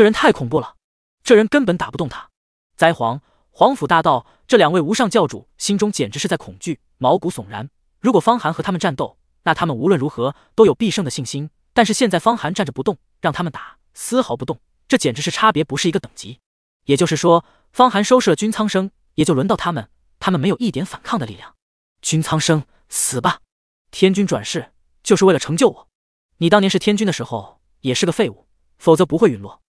这人太恐怖了，这人根本打不动他。灾皇、皇甫大道这两位无上教主心中简直是在恐惧、毛骨悚然。如果方寒和他们战斗，那他们无论如何都有必胜的信心。但是现在方寒站着不动，让他们打，丝毫不动，这简直是差别不是一个等级。也就是说，方寒收拾了君苍生，也就轮到他们，他们没有一点反抗的力量。君苍生死吧！天君转世就是为了成就我。你当年是天君的时候也是个废物，否则不会陨落。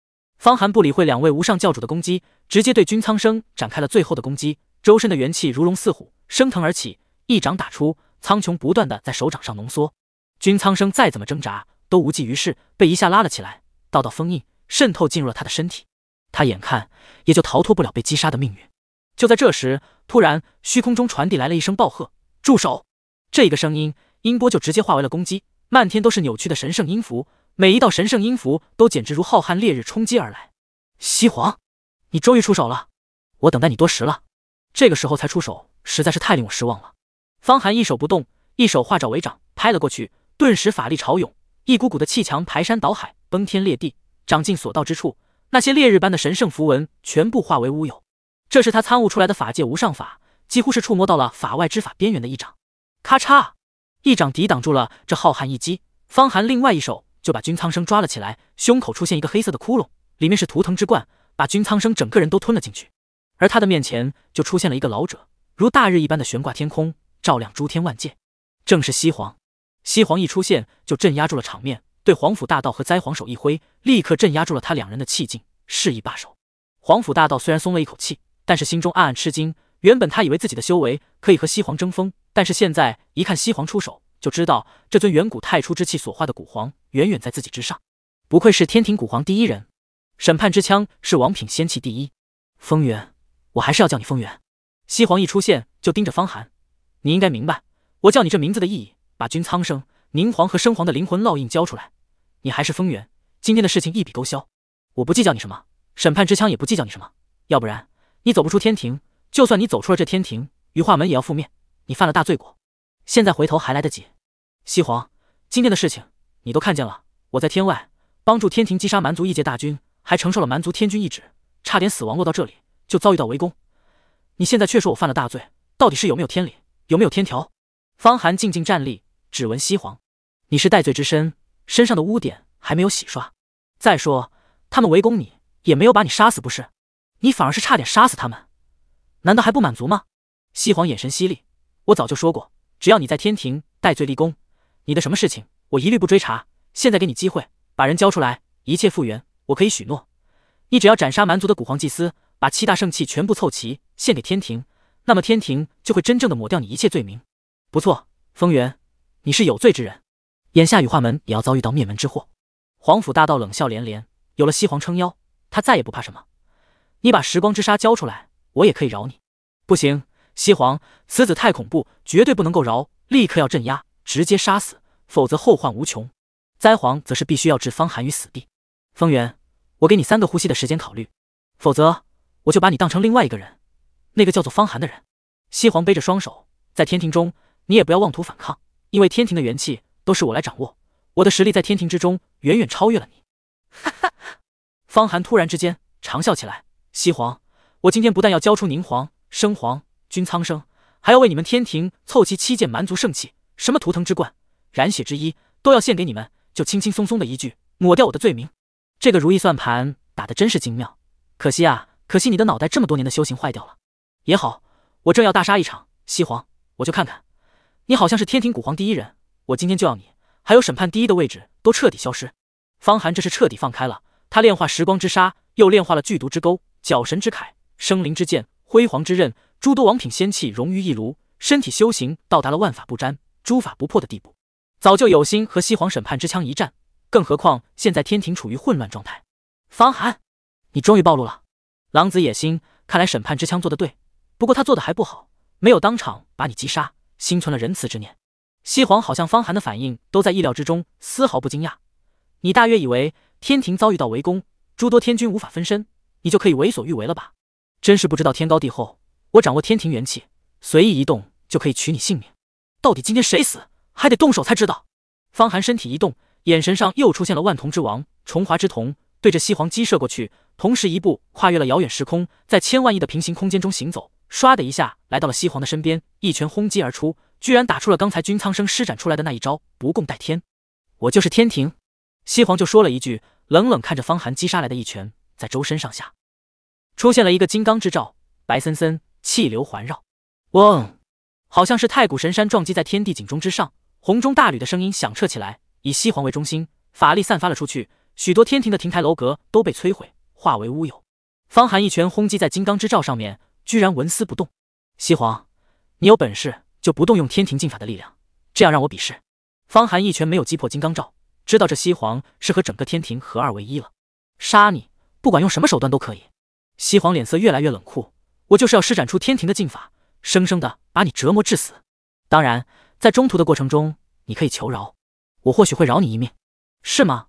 方寒不理会两位无上教主的攻击，直接对君苍生展开了最后的攻击。周身的元气如龙似虎，升腾而起，一掌打出，苍穹不断的在手掌上浓缩。君苍生再怎么挣扎都无济于事，被一下拉了起来，道道封印渗透进入了他的身体。他眼看也就逃脱不了被击杀的命运。就在这时，突然虚空中传递来了一声暴喝：“住手！”这个声音音波就直接化为了攻击，漫天都是扭曲的神圣音符。每一道神圣音符都简直如浩瀚烈日冲击而来。西皇，你终于出手了，我等待你多时了。这个时候才出手，实在是太令我失望了。方寒一手不动，一手化爪为掌拍了过去，顿时法力潮涌，一股股的气墙排山倒海，崩天裂地，掌劲所到之处，那些烈日般的神圣符文全部化为乌有。这是他参悟出来的法界无上法，几乎是触摸到了法外之法边缘的一掌。咔嚓，一掌抵挡住了这浩瀚一击。方寒另外一手。就把君苍生抓了起来，胸口出现一个黑色的窟窿，里面是图腾之冠，把君苍生整个人都吞了进去。而他的面前就出现了一个老者，如大日一般的悬挂天空，照亮诸天万界，正是西皇。西皇一出现就镇压住了场面，对皇甫大道和灾皇手一挥，立刻镇压住了他两人的气劲，示意罢手。皇甫大道虽然松了一口气，但是心中暗暗吃惊，原本他以为自己的修为可以和西皇争锋，但是现在一看西皇出手。就知道这尊远古太初之气所化的古皇远远在自己之上，不愧是天庭古皇第一人。审判之枪是王品仙器第一。风源，我还是要叫你风源。西皇一出现就盯着方寒，你应该明白我叫你这名字的意义。把君苍生、宁皇和生皇的灵魂烙印交出来，你还是风源。今天的事情一笔勾销，我不计较你什么，审判之枪也不计较你什么。要不然你走不出天庭，就算你走出了这天庭，余化门也要覆灭。你犯了大罪过，现在回头还来得及。西皇，今天的事情你都看见了。我在天外帮助天庭击杀蛮族异界大军，还承受了蛮族天君一指，差点死亡，落到这里就遭遇到围攻。你现在却说我犯了大罪，到底是有没有天理，有没有天条？方寒静静站立，只闻西皇，你是戴罪之身，身上的污点还没有洗刷。再说他们围攻你，也没有把你杀死，不是？你反而是差点杀死他们，难道还不满足吗？西皇眼神犀利，我早就说过，只要你在天庭戴罪立功。你的什么事情，我一律不追查。现在给你机会，把人交出来，一切复原，我可以许诺。你只要斩杀蛮族的古皇祭司，把七大圣器全部凑齐，献给天庭，那么天庭就会真正的抹掉你一切罪名。不错，风元，你是有罪之人，眼下羽化门也要遭遇到灭门之祸。皇甫大道冷笑连连，有了西皇撑腰，他再也不怕什么。你把时光之沙交出来，我也可以饶你。不行，西皇，此子太恐怖，绝对不能够饶，立刻要镇压。直接杀死，否则后患无穷。灾皇则是必须要置方寒于死地。风源，我给你三个呼吸的时间考虑，否则我就把你当成另外一个人。那个叫做方寒的人。西皇背着双手，在天庭中，你也不要妄图反抗，因为天庭的元气都是我来掌握，我的实力在天庭之中远远超越了你。哈哈！方寒突然之间长笑起来。西皇，我今天不但要交出宁皇、生皇、君苍生，还要为你们天庭凑齐七件蛮族圣器。什么图腾之冠、染血之衣都要献给你们，就轻轻松松的一句抹掉我的罪名。这个如意算盘打得真是精妙，可惜啊，可惜你的脑袋这么多年的修行坏掉了。也好，我正要大杀一场，西皇，我就看看，你好像是天庭古皇第一人，我今天就要你还有审判第一的位置都彻底消失。方寒这是彻底放开了，他炼化时光之沙，又炼化了剧毒之钩、角神之铠、生灵之剑、辉煌之刃，诸多王品仙器融于一炉，身体修行到达了万法不沾。诸法不破的地步，早就有心和西皇审判之枪一战，更何况现在天庭处于混乱状态。方寒，你终于暴露了，狼子野心。看来审判之枪做的对，不过他做的还不好，没有当场把你击杀，心存了仁慈之念。西皇好像方寒的反应都在意料之中，丝毫不惊讶。你大约以为天庭遭遇到围攻，诸多天君无法分身，你就可以为所欲为了吧？真是不知道天高地厚。我掌握天庭元气，随意一动就可以取你性命。到底今天谁死，还得动手才知道。方寒身体一动，眼神上又出现了万瞳之王重华之瞳，对着西皇击射过去，同时一步跨越了遥远时空，在千万亿的平行空间中行走，唰的一下来到了西皇的身边，一拳轰击而出，居然打出了刚才君苍生施展出来的那一招不共戴天。我就是天庭，西皇就说了一句，冷冷看着方寒击杀来的一拳，在周身上下出现了一个金刚之罩，白森森气流环绕，嗡。好像是太古神山撞击在天地井中之上，洪钟大吕的声音响彻起来。以西皇为中心，法力散发了出去，许多天庭的亭台楼阁都被摧毁，化为乌有。方寒一拳轰击在金刚之罩上面，居然纹丝不动。西皇，你有本事就不动用天庭禁法的力量，这样让我比试。方寒一拳没有击破金刚罩，知道这西皇是和整个天庭合二为一了。杀你，不管用什么手段都可以。西皇脸色越来越冷酷，我就是要施展出天庭的禁法。生生的把你折磨致死，当然，在中途的过程中，你可以求饶，我或许会饶你一命，是吗？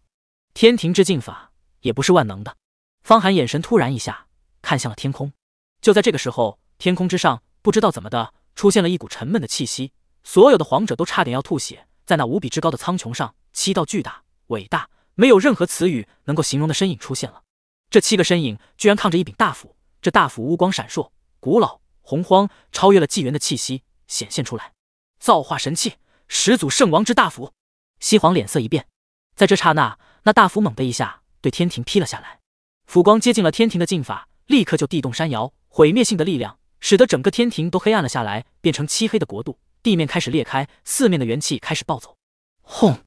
天庭之境法也不是万能的。方寒眼神突然一下看向了天空。就在这个时候，天空之上不知道怎么的出现了一股沉闷的气息，所有的皇者都差点要吐血。在那无比之高的苍穹上，七道巨大、伟大，没有任何词语能够形容的身影出现了。这七个身影居然扛着一柄大斧，这大斧乌光闪烁，古老。洪荒超越了纪元的气息显现出来，造化神器始祖圣王之大斧。西皇脸色一变，在这刹那，那大斧猛地一下对天庭劈了下来，斧光接近了天庭的禁法，立刻就地动山摇，毁灭性的力量使得整个天庭都黑暗了下来，变成漆黑的国度，地面开始裂开，四面的元气开始暴走。轰！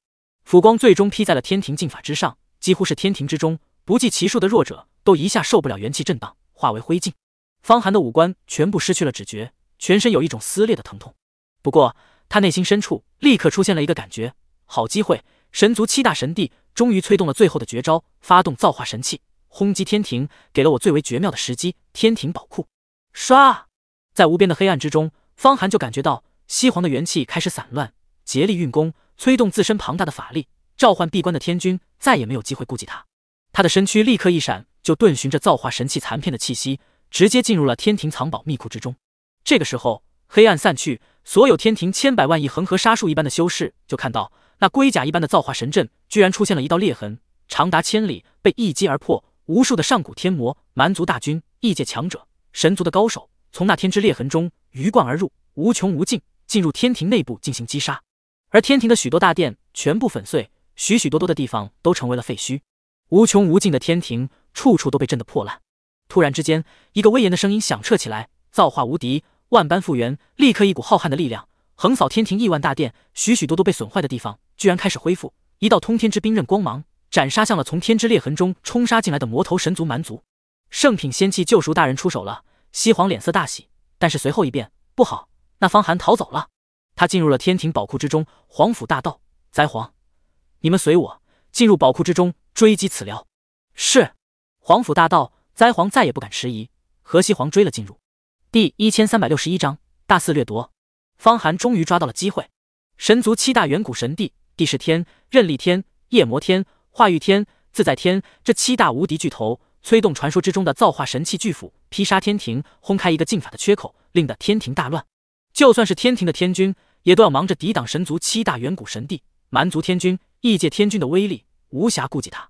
斧光最终劈在了天庭禁法之上，几乎是天庭之中不计其数的弱者都一下受不了元气震荡，化为灰烬。方寒的五官全部失去了知觉，全身有一种撕裂的疼痛。不过，他内心深处立刻出现了一个感觉：好机会！神族七大神帝终于催动了最后的绝招，发动造化神器轰击天庭，给了我最为绝妙的时机。天庭宝库，唰！在无边的黑暗之中，方寒就感觉到西皇的元气开始散乱，竭力运功，催动自身庞大的法力，召唤闭关的天君，再也没有机会顾及他。他的身躯立刻一闪，就遁寻着造化神器残片的气息。直接进入了天庭藏宝密库之中。这个时候，黑暗散去，所有天庭千百万亿恒河沙数一般的修士就看到，那龟甲一般的造化神阵居然出现了一道裂痕，长达千里，被一击而破。无数的上古天魔、蛮族大军、异界强者、神族的高手从那天之裂痕中鱼贯而入，无穷无尽进入天庭内部进行击杀。而天庭的许多大殿全部粉碎，许许多多的地方都成为了废墟，无穷无尽的天庭处处都被震得破烂。突然之间，一个威严的声音响彻起来：“造化无敌，万般复原！”立刻，一股浩瀚的力量横扫天庭亿万大殿，许许多多被损坏的地方居然开始恢复。一道通天之兵刃光芒斩杀向了从天之裂痕中冲杀进来的魔头神族蛮族。圣品仙器救赎大人出手了，西皇脸色大喜，但是随后一变：“不好，那方寒逃走了，他进入了天庭宝库之中。”皇甫大道，灾皇，你们随我进入宝库之中追击此辽。是，皇甫大道。灾皇再也不敢迟疑，河西皇追了进入。第一千三百六十一章大肆掠夺。方寒终于抓到了机会，神族七大远古神帝，帝释天、任立天、夜魔天、化玉天、自在天，这七大无敌巨头，催动传说之中的造化神器巨斧，劈杀天庭，轰开一个禁法的缺口，令得天庭大乱。就算是天庭的天君，也都要忙着抵挡神族七大远古神帝、蛮族天君、异界天君的威力，无暇顾及他。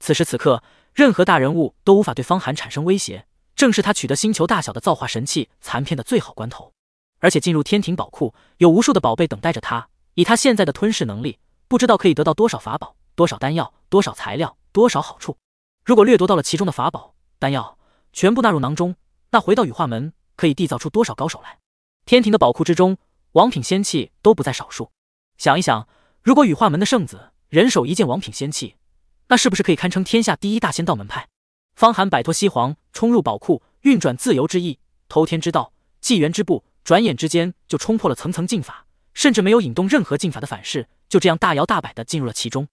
此时此刻，任何大人物都无法对方寒产生威胁，正是他取得星球大小的造化神器残片的最好关头。而且进入天庭宝库，有无数的宝贝等待着他。以他现在的吞噬能力，不知道可以得到多少法宝、多少丹药、多少材料、多少好处。如果掠夺到了其中的法宝、丹药，全部纳入囊中，那回到羽化门，可以缔造出多少高手来？天庭的宝库之中，王品仙器都不在少数。想一想，如果羽化门的圣子人手一件王品仙器，那是不是可以堪称天下第一大仙道门派？方寒摆脱西皇，冲入宝库，运转自由之翼，偷天之道，纪元之步，转眼之间就冲破了层层禁法，甚至没有引动任何禁法的反噬，就这样大摇大摆的进入了其中。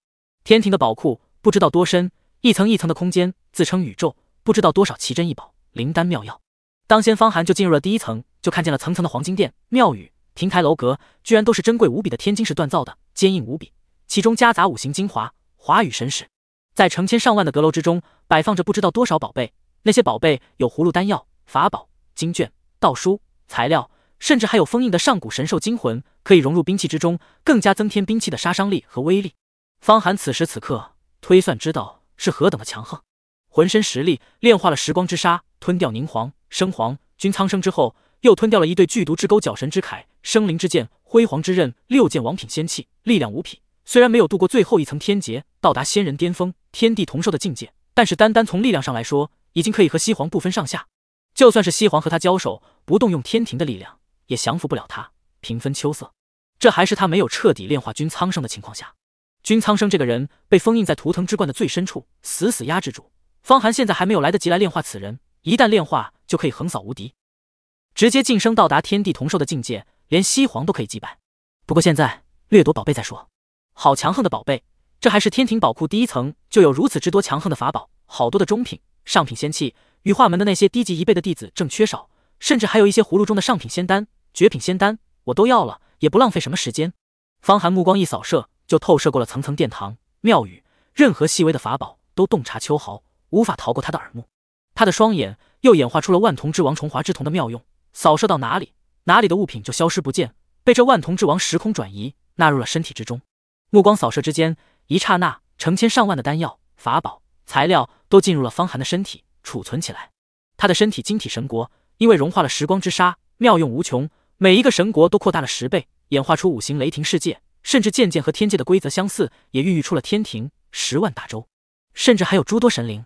天庭的宝库不知道多深，一层一层的空间自称宇宙，不知道多少奇珍异宝、灵丹妙药。当先方寒就进入了第一层，就看见了层层的黄金殿、庙宇、亭台楼阁，居然都是珍贵无比的天津石锻造的，坚硬无比，其中夹杂五行精华、华语神石。在成千上万的阁楼之中，摆放着不知道多少宝贝。那些宝贝有葫芦丹药、法宝、经卷、道书、材料，甚至还有封印的上古神兽精魂，可以融入兵器之中，更加增添兵器的杀伤力和威力。方寒此时此刻推算之道是何等的强横，浑身实力炼化了时光之沙，吞掉宁皇、生皇、君苍生之后，又吞掉了一对剧毒之钩、角神之铠、生灵之剑、辉煌之刃六件王品仙器，力量无匹。虽然没有度过最后一层天劫，到达仙人巅峰。天地同寿的境界，但是单单从力量上来说，已经可以和西皇不分上下。就算是西皇和他交手，不动用天庭的力量，也降服不了他，平分秋色。这还是他没有彻底炼化君苍生的情况下。君苍生这个人被封印在图腾之冠的最深处，死死压制住。方寒现在还没有来得及来炼化此人，一旦炼化，就可以横扫无敌，直接晋升到达天地同寿的境界，连西皇都可以击败。不过现在掠夺宝贝再说。好强横的宝贝！这还是天庭宝库第一层就有如此之多强横的法宝，好多的中品、上品仙器。羽化门的那些低级一辈的弟子正缺少，甚至还有一些葫芦中的上品仙丹、绝品仙丹，我都要了，也不浪费什么时间。方寒目光一扫射，就透射过了层层殿堂庙宇，任何细微的法宝都洞察秋毫，无法逃过他的耳目。他的双眼又演化出了万瞳之王、重华之瞳的妙用，扫射到哪里，哪里的物品就消失不见，被这万瞳之王时空转移纳入了身体之中。目光扫射之间。一刹那，成千上万的丹药、法宝、材料都进入了方寒的身体储存起来。他的身体晶体神国因为融化了时光之沙，妙用无穷。每一个神国都扩大了十倍，演化出五行雷霆世界，甚至渐渐和天界的规则相似，也孕育出了天庭十万大洲，甚至还有诸多神灵。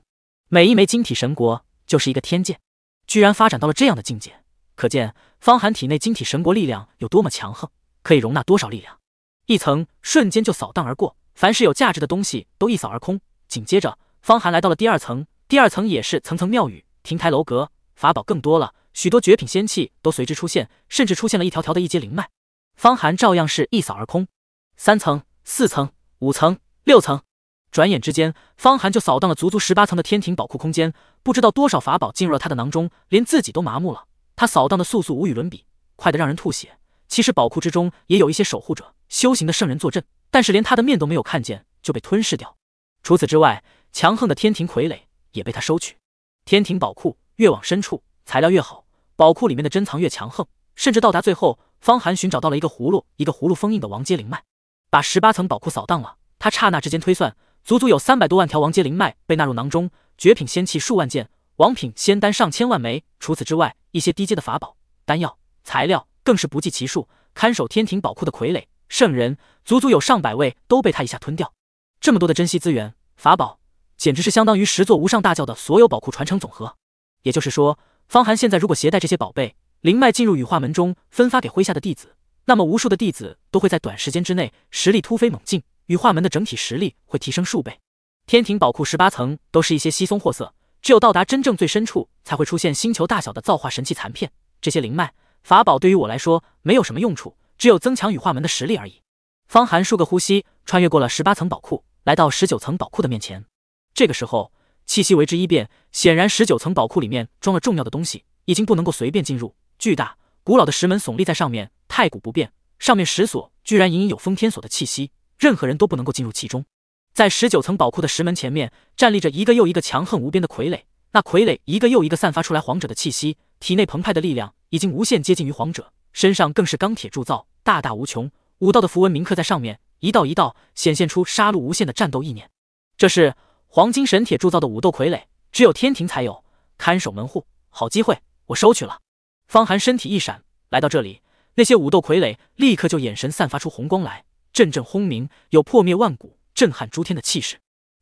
每一枚晶体神国就是一个天界，居然发展到了这样的境界，可见方寒体内晶体神国力量有多么强横，可以容纳多少力量。一层瞬间就扫荡而过。凡是有价值的东西都一扫而空。紧接着，方寒来到了第二层，第二层也是层层庙宇、亭台楼阁，法宝更多了许多，绝品仙器都随之出现，甚至出现了一条条的一阶灵脉。方寒照样是一扫而空。三层、四层、五层、六层，转眼之间，方寒就扫荡了足足十八层的天庭宝库空间，不知道多少法宝进入了他的囊中，连自己都麻木了。他扫荡的速速无与伦比，快得让人吐血。其实宝库之中也有一些守护者、修行的圣人坐镇。但是连他的面都没有看见就被吞噬掉。除此之外，强横的天庭傀儡也被他收取。天庭宝库越往深处，材料越好，宝库里面的珍藏越强横，甚至到达最后，方寒寻找到了一个葫芦，一个葫芦封印的王阶灵脉。把十八层宝库扫荡了，他刹那之间推算，足足有三百多万条王阶灵脉被纳入囊中，绝品仙器数万件，王品仙丹上千万枚。除此之外，一些低阶的法宝、丹药、材料更是不计其数。看守天庭宝库的傀儡。圣人足足有上百位，都被他一下吞掉。这么多的珍稀资源、法宝，简直是相当于十座无上大教的所有宝库传承总和。也就是说，方寒现在如果携带这些宝贝灵脉进入羽化门中，分发给麾下的弟子，那么无数的弟子都会在短时间之内实力突飞猛进，羽化门的整体实力会提升数倍。天庭宝库十八层都是一些稀松货色，只有到达真正最深处，才会出现星球大小的造化神器残片。这些灵脉法宝对于我来说没有什么用处。只有增强羽化门的实力而已。方寒数个呼吸，穿越过了十八层宝库，来到十九层宝库的面前。这个时候，气息为之一变，显然十九层宝库里面装了重要的东西，已经不能够随便进入。巨大古老的石门耸立在上面，太古不变，上面石锁居然隐隐有封天锁的气息，任何人都不能够进入其中。在十九层宝库的石门前面，站立着一个又一个强横无边的傀儡，那傀儡一个又一个散发出来皇者的气息，体内澎湃的力量已经无限接近于皇者，身上更是钢铁铸造。大大无穷，武道的符文铭刻在上面，一道一道显现出杀戮无限的战斗意念。这是黄金神铁铸造的武斗傀儡，只有天庭才有，看守门户。好机会，我收取了。方寒身体一闪，来到这里，那些武斗傀儡立刻就眼神散发出红光来，阵阵轰鸣，有破灭万古、震撼诸天的气势。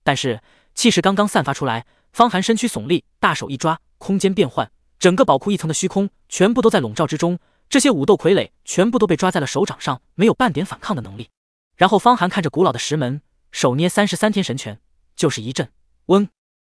但是气势刚刚散发出来，方寒身躯耸立，大手一抓，空间变幻，整个宝库一层的虚空全部都在笼罩之中。这些武斗傀儡全部都被抓在了手掌上，没有半点反抗的能力。然后方寒看着古老的石门，手捏三十三天神拳，就是一阵嗡，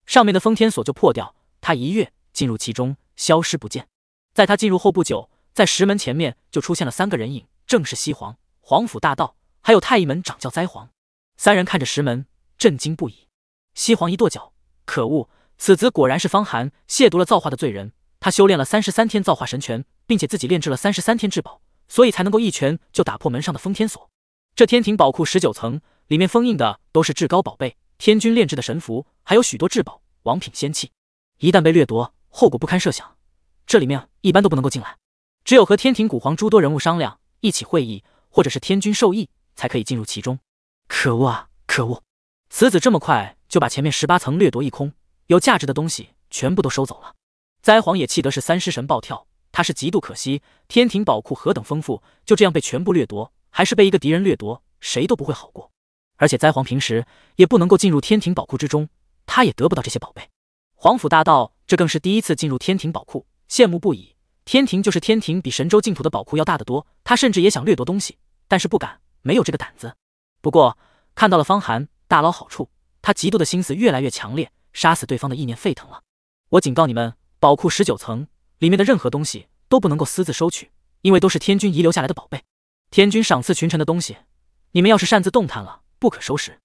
上面的封天锁就破掉。他一跃进入其中，消失不见。在他进入后不久，在石门前面就出现了三个人影，正是西皇、皇甫大道，还有太乙门掌教灾皇。三人看着石门，震惊不已。西皇一跺脚，可恶，此子果然是方寒，亵渎了造化的罪人。他修炼了三十三天造化神拳，并且自己炼制了三十三天至宝，所以才能够一拳就打破门上的封天锁。这天庭宝库十九层里面封印的都是至高宝贝，天君炼制的神符，还有许多至宝、王品仙器。一旦被掠夺，后果不堪设想。这里面一般都不能够进来，只有和天庭古皇诸多人物商量，一起会议，或者是天君授意，才可以进入其中。可恶啊！可恶！此子这么快就把前面十八层掠夺一空，有价值的东西全部都收走了。灾皇也气得是三尸神暴跳，他是极度可惜，天庭宝库何等丰富，就这样被全部掠夺，还是被一个敌人掠夺，谁都不会好过。而且灾皇平时也不能够进入天庭宝库之中，他也得不到这些宝贝。皇甫大道这更是第一次进入天庭宝库，羡慕不已。天庭就是天庭，比神州净土的宝库要大得多。他甚至也想掠夺东西，但是不敢，没有这个胆子。不过看到了方寒大捞好处，他嫉妒的心思越来越强烈，杀死对方的意念沸腾了。我警告你们！宝库十九层里面的任何东西都不能够私自收取，因为都是天君遗留下来的宝贝。天君赏赐群臣的东西，你们要是擅自动弹了，不可收拾。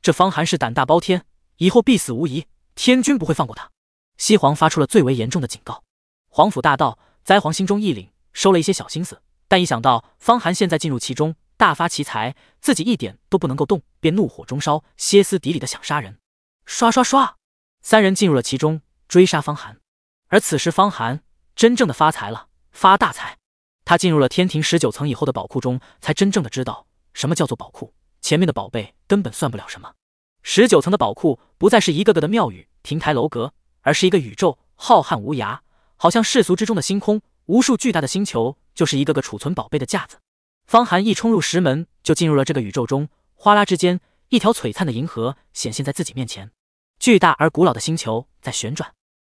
这方寒是胆大包天，以后必死无疑，天君不会放过他。西皇发出了最为严重的警告。皇府大道灾皇心中一凛，收了一些小心思，但一想到方寒现在进入其中大发奇财，自己一点都不能够动，便怒火中烧，歇斯底里的想杀人。刷刷刷，三人进入了其中追杀方寒。而此时，方寒真正的发财了，发大财。他进入了天庭十九层以后的宝库中，才真正的知道什么叫做宝库。前面的宝贝根本算不了什么。十九层的宝库不再是一个个的庙宇、亭台楼阁，而是一个宇宙，浩瀚无涯，好像世俗之中的星空。无数巨大的星球就是一个个储存宝贝的架子。方寒一冲入石门，就进入了这个宇宙中。哗啦之间，一条璀璨的银河显现在自己面前，巨大而古老的星球在旋转。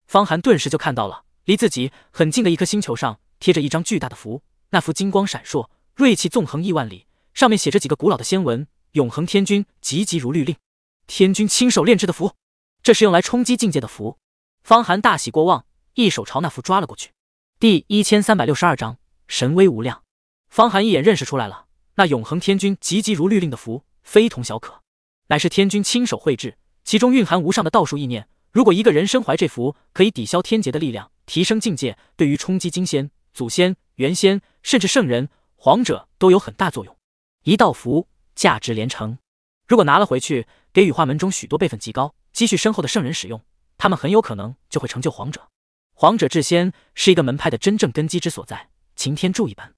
方寒顿时就看到了，离自己很近的一颗星球上贴着一张巨大的符，那符金光闪烁，锐气纵横亿万里，上面写着几个古老的仙文：“永恒天君急急如律令，天君亲手炼制的符，这是用来冲击境界的符。”方寒大喜过望，一手朝那符抓了过去。第一千三百六十二章神威无量。方寒一眼认识出来了，那永恒天君急急如律令的符非同小可，乃是天君亲手绘制，其中蕴含无上的道术意念。如果一个人身怀这符，可以抵消天劫的力量，提升境界，对于冲击金仙、祖仙、元仙，甚至圣人、皇者都有很大作用。一道符价值连城，如果拿了回去给羽化门中许多辈分极高、积蓄深厚的圣人使用，他们很有可能就会成就皇者。皇者至仙是一个门派的真正根基之所在，擎天柱一般。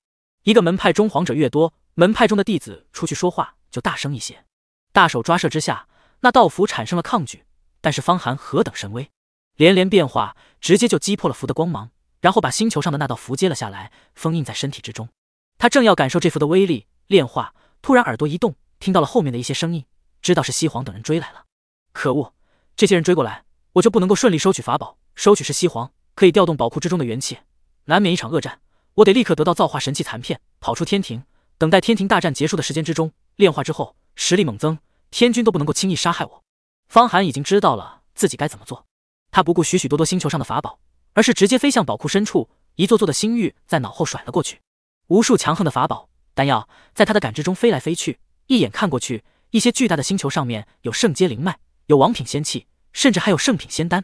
一个门派中皇者越多，门派中的弟子出去说话就大声一些。大手抓摄之下，那道符产生了抗拒。但是方寒何等神威，连连变化，直接就击破了符的光芒，然后把星球上的那道符接了下来，封印在身体之中。他正要感受这符的威力炼化，突然耳朵一动，听到了后面的一些声音，知道是西皇等人追来了。可恶，这些人追过来，我就不能够顺利收取法宝。收取是西皇可以调动宝库之中的元气，难免一场恶战。我得立刻得到造化神器残片，跑出天庭，等待天庭大战结束的时间之中炼化之后，实力猛增，天君都不能够轻易杀害我。方寒已经知道了自己该怎么做，他不顾许许多多星球上的法宝，而是直接飞向宝库深处。一座座的星域在脑后甩了过去，无数强横的法宝、丹药在他的感知中飞来飞去。一眼看过去，一些巨大的星球上面有圣阶灵脉，有王品仙器，甚至还有圣品仙丹。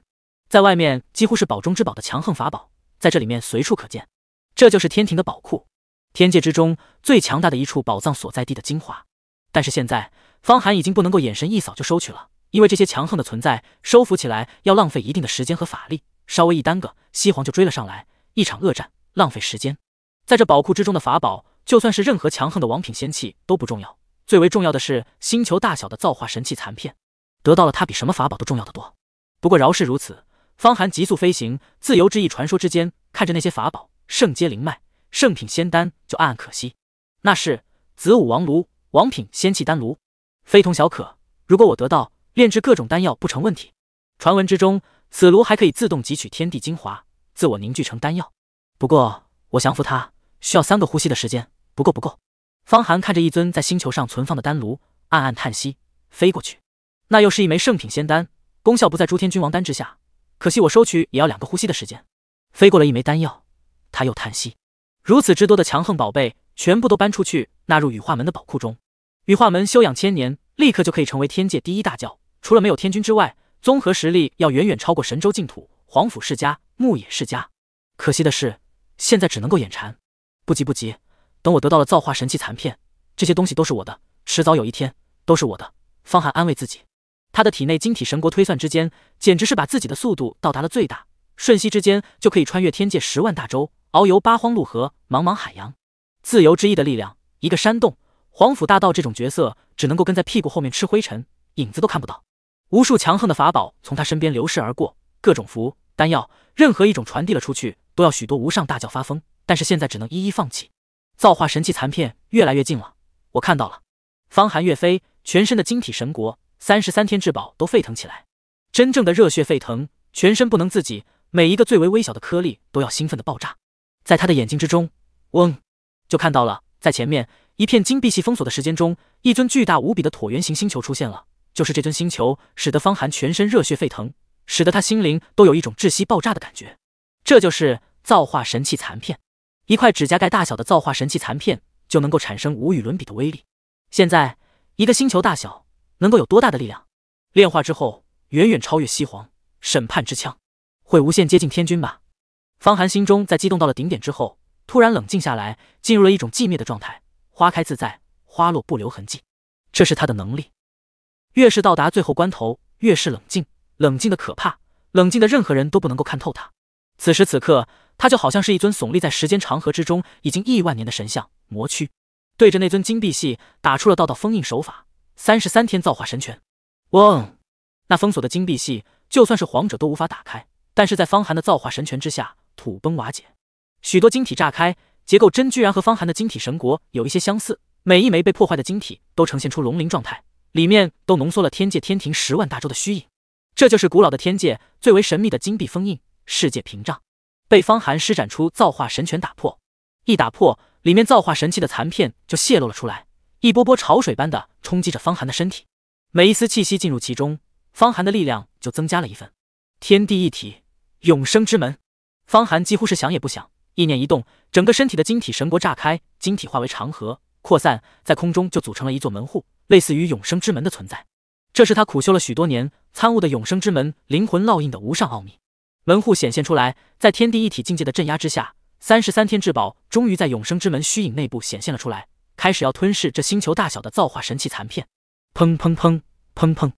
在外面几乎是宝中之宝的强横法宝，在这里面随处可见。这就是天庭的宝库，天界之中最强大的一处宝藏所在地的精华。但是现在，方寒已经不能够眼神一扫就收取了。因为这些强横的存在，收服起来要浪费一定的时间和法力，稍微一耽搁，西皇就追了上来，一场恶战，浪费时间。在这宝库之中的法宝，就算是任何强横的王品仙器都不重要，最为重要的是星球大小的造化神器残片，得到了它比什么法宝都重要的多。不过饶是如此，方寒急速飞行，自由之翼传说之间，看着那些法宝，圣阶灵脉、圣品仙丹，就暗暗可惜。那是子午王炉，王品仙器丹炉，非同小可。如果我得到。炼制各种丹药不成问题，传闻之中，此炉还可以自动汲取天地精华，自我凝聚成丹药。不过我降服它需要三个呼吸的时间，不够不够。方寒看着一尊在星球上存放的丹炉，暗暗叹息，飞过去。那又是一枚圣品仙丹，功效不在诸天君王丹之下，可惜我收取也要两个呼吸的时间。飞过了一枚丹药，他又叹息，如此之多的强横宝贝，全部都搬出去，纳入羽化门的宝库中。羽化门修养千年，立刻就可以成为天界第一大教。除了没有天君之外，综合实力要远远超过神州净土、皇甫世家、牧野世家。可惜的是，现在只能够眼馋。不急不急，等我得到了造化神器残片，这些东西都是我的，迟早有一天都是我的。方寒安慰自己，他的体内晶体神国推算之间，简直是把自己的速度到达了最大，瞬息之间就可以穿越天界十万大洲，遨游八荒陆河、茫茫海洋。自由之翼的力量，一个山洞，皇甫大道这种角色只能够跟在屁股后面吃灰尘，影子都看不到。无数强横的法宝从他身边流逝而过，各种符、丹药，任何一种传递了出去，都要许多无上大教发疯。但是现在只能一一放弃。造化神器残片越来越近了，我看到了。方寒月飞，全身的晶体神国、三十三天至宝都沸腾起来，真正的热血沸腾，全身不能自己，每一个最为微小的颗粒都要兴奋的爆炸。在他的眼睛之中，嗡，就看到了在前面一片金币系封锁的时间中，一尊巨大无比的椭圆形星球出现了。就是这尊星球，使得方寒全身热血沸腾，使得他心灵都有一种窒息爆炸的感觉。这就是造化神器残片，一块指甲盖大小的造化神器残片就能够产生无与伦比的威力。现在一个星球大小能够有多大的力量？炼化之后，远远超越西皇审判之枪，会无限接近天君吧？方寒心中在激动到了顶点之后，突然冷静下来，进入了一种寂灭的状态。花开自在，花落不留痕迹，这是他的能力。越是到达最后关头，越是冷静，冷静的可怕，冷静的任何人都不能够看透他。此时此刻，他就好像是一尊耸立在时间长河之中已经亿万年的神像。魔躯对着那尊金币系打出了道道封印手法，三十三天造化神拳。嗡，那封锁的金币系就算是皇者都无法打开，但是在方寒的造化神拳之下土崩瓦解，许多晶体炸开，结构真居然和方寒的晶体神国有一些相似。每一枚被破坏的晶体都呈现出龙鳞状态。里面都浓缩了天界天庭十万大洲的虚影，这就是古老的天界最为神秘的金币封印世界屏障，被方寒施展出造化神拳打破。一打破，里面造化神器的残片就泄露了出来，一波波潮水般的冲击着方寒的身体。每一丝气息进入其中，方寒的力量就增加了一份。天地一体，永生之门。方寒几乎是想也不想，意念一动，整个身体的晶体神国炸开，晶体化为长河扩散在空中，就组成了一座门户。类似于永生之门的存在，这是他苦修了许多年参悟的永生之门灵魂烙印的无上奥秘。门户显现出来，在天地一体境界的镇压之下，三十三天至宝终于在永生之门虚影内部显现了出来，开始要吞噬这星球大小的造化神器残片。砰砰砰砰砰，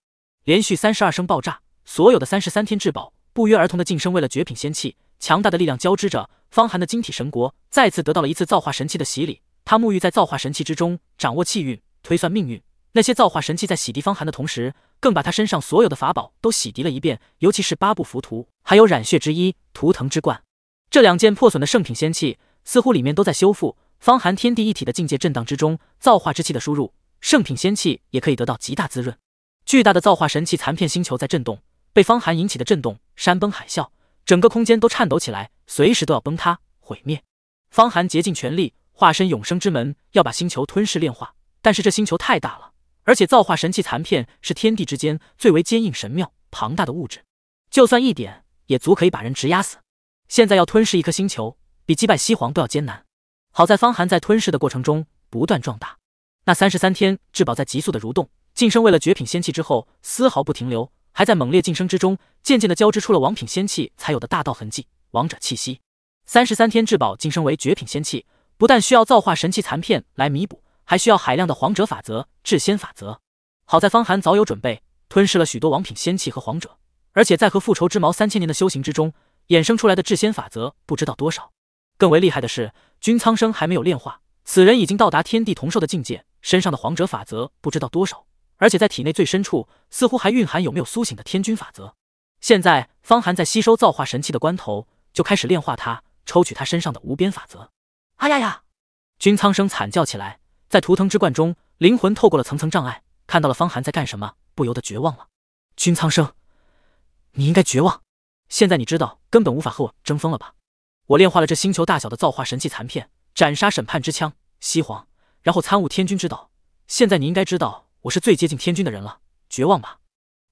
连续三十二声爆炸，所有的三十三天至宝不约而同的晋升为了绝品仙器，强大的力量交织着，方寒的晶体神国再次得到了一次造化神器的洗礼，他沐浴在造化神器之中，掌握气运，推算命运。那些造化神器在洗涤方寒的同时，更把他身上所有的法宝都洗涤了一遍，尤其是八部浮屠，还有染血之衣、图腾之冠这两件破损的圣品仙器，似乎里面都在修复。方寒天地一体的境界震荡之中，造化之气的输入，圣品仙器也可以得到极大滋润。巨大的造化神器残片星球在震动，被方寒引起的震动，山崩海啸，整个空间都颤抖起来，随时都要崩塌毁灭。方寒竭尽全力，化身永生之门，要把星球吞噬炼化，但是这星球太大了。而且造化神器残片是天地之间最为坚硬、神妙、庞大的物质，就算一点也足可以把人直压死。现在要吞噬一颗星球，比击败西皇都要艰难。好在方寒在吞噬的过程中不断壮大，那三十三天至宝在急速的蠕动晋升，为了绝品仙器之后，丝毫不停留，还在猛烈晋升之中，渐渐的交织出了王品仙器才有的大道痕迹、王者气息。三十三天至宝晋升为绝品仙器，不但需要造化神器残片来弥补。还需要海量的皇者法则、至仙法则。好在方寒早有准备，吞噬了许多王品仙器和皇者，而且在和复仇之矛三千年的修行之中，衍生出来的至仙法则不知道多少。更为厉害的是，君苍生还没有炼化，此人已经到达天地同寿的境界，身上的皇者法则不知道多少，而且在体内最深处，似乎还蕴含有没有苏醒的天君法则。现在方寒在吸收造化神器的关头，就开始炼化他，抽取他身上的无边法则。哎呀呀！君苍生惨叫起来。在图腾之冠中，灵魂透过了层层障碍，看到了方寒在干什么，不由得绝望了。君苍生，你应该绝望。现在你知道根本无法和我争锋了吧？我炼化了这星球大小的造化神器残片，斩杀审判之枪西皇，然后参悟天君之道。现在你应该知道我是最接近天君的人了。绝望吧！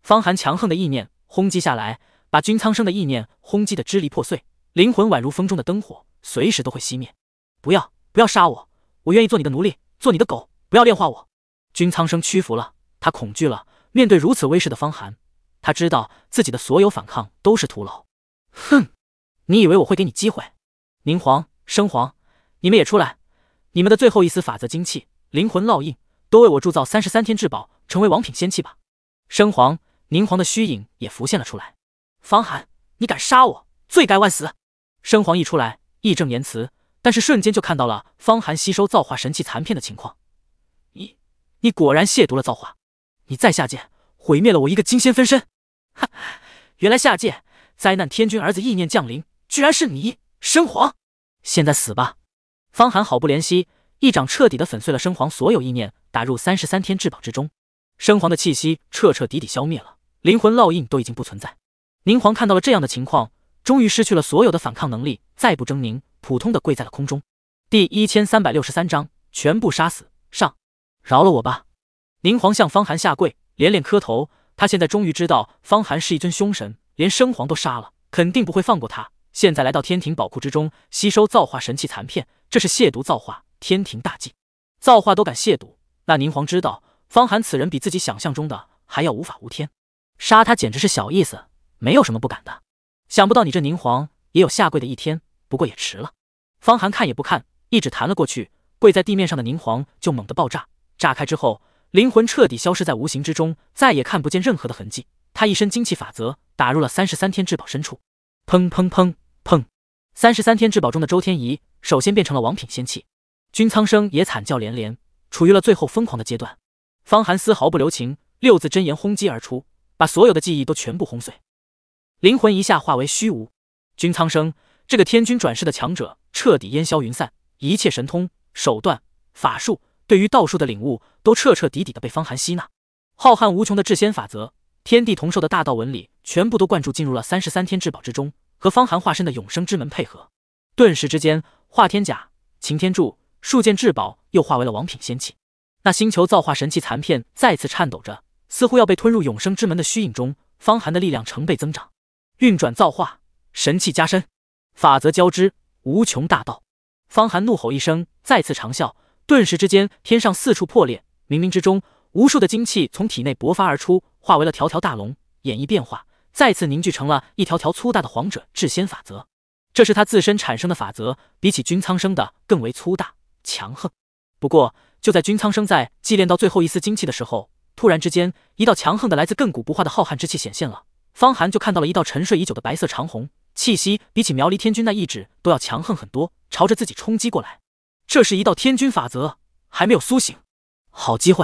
方寒强横的意念轰击下来，把君苍生的意念轰击得支离破碎，灵魂宛如风中的灯火，随时都会熄灭。不要，不要杀我，我愿意做你的奴隶。做你的狗，不要炼化我。君苍生屈服了，他恐惧了。面对如此威势的方寒，他知道自己的所有反抗都是徒劳。哼，你以为我会给你机会？宁皇、生皇，你们也出来！你们的最后一丝法则精气、灵魂烙印，都为我铸造三十三天至宝，成为王品仙器吧！生皇、宁皇的虚影也浮现了出来。方寒，你敢杀我，罪该万死！生皇一出来，义正言辞。但是瞬间就看到了方寒吸收造化神器残片的情况，你，你果然亵渎了造化！你再下界毁灭了我一个金仙分身，哈哈！原来下界灾难天君儿子意念降临，居然是你，生皇！现在死吧！方寒毫不怜惜，一掌彻底的粉碎了生皇所有意念，打入三十三天至宝之中，生皇的气息彻彻底底消灭了，灵魂烙印都已经不存在。宁皇看到了这样的情况，终于失去了所有的反抗能力，再不狰狞。普通的跪在了空中。第一千三百六十三章全部杀死。上饶了我吧！宁皇向方寒下跪，连连磕头。他现在终于知道方寒是一尊凶神，连生皇都杀了，肯定不会放过他。现在来到天庭宝库之中，吸收造化神器残片，这是亵渎造化，天庭大忌。造化都敢亵渎，那宁皇知道方寒此人比自己想象中的还要无法无天，杀他简直是小意思，没有什么不敢的。想不到你这宁皇也有下跪的一天，不过也迟了。方寒看也不看，一指弹了过去，跪在地面上的宁皇就猛地爆炸，炸开之后，灵魂彻底消失在无形之中，再也看不见任何的痕迹。他一身精气法则打入了三十三天至宝深处，砰砰砰砰！三十三天至宝中的周天仪首先变成了王品仙器，君苍生也惨叫连连，处于了最后疯狂的阶段。方寒丝毫不留情，六字真言轰击而出，把所有的记忆都全部轰碎，灵魂一下化为虚无。君苍生这个天君转世的强者。彻底烟消云散，一切神通、手段、法术，对于道术的领悟，都彻彻底底的被方寒吸纳。浩瀚无穷的至仙法则，天地同寿的大道纹理，全部都灌注进入了三十三天至宝之中，和方寒化身的永生之门配合。顿时之间，化天甲、擎天柱数件至宝又化为了王品仙器。那星球造化神器残片再次颤抖着，似乎要被吞入永生之门的虚影中。方寒的力量成倍增长，运转造化神器，加深法则交织。无穷大道，方寒怒吼一声，再次长啸，顿时之间，天上四处破裂，冥冥之中，无数的精气从体内勃发而出，化为了条条大龙，演绎变化，再次凝聚成了一条条粗大的皇者至仙法则。这是他自身产生的法则，比起君苍生的更为粗大强横。不过，就在君苍生在祭炼到最后一丝精气的时候，突然之间，一道强横的来自亘古不化的浩瀚之气显现了，方寒就看到了一道沉睡已久的白色长虹。气息比起苗离天君那一指都要强横很多，朝着自己冲击过来。这是一道天君法则，还没有苏醒，好机会，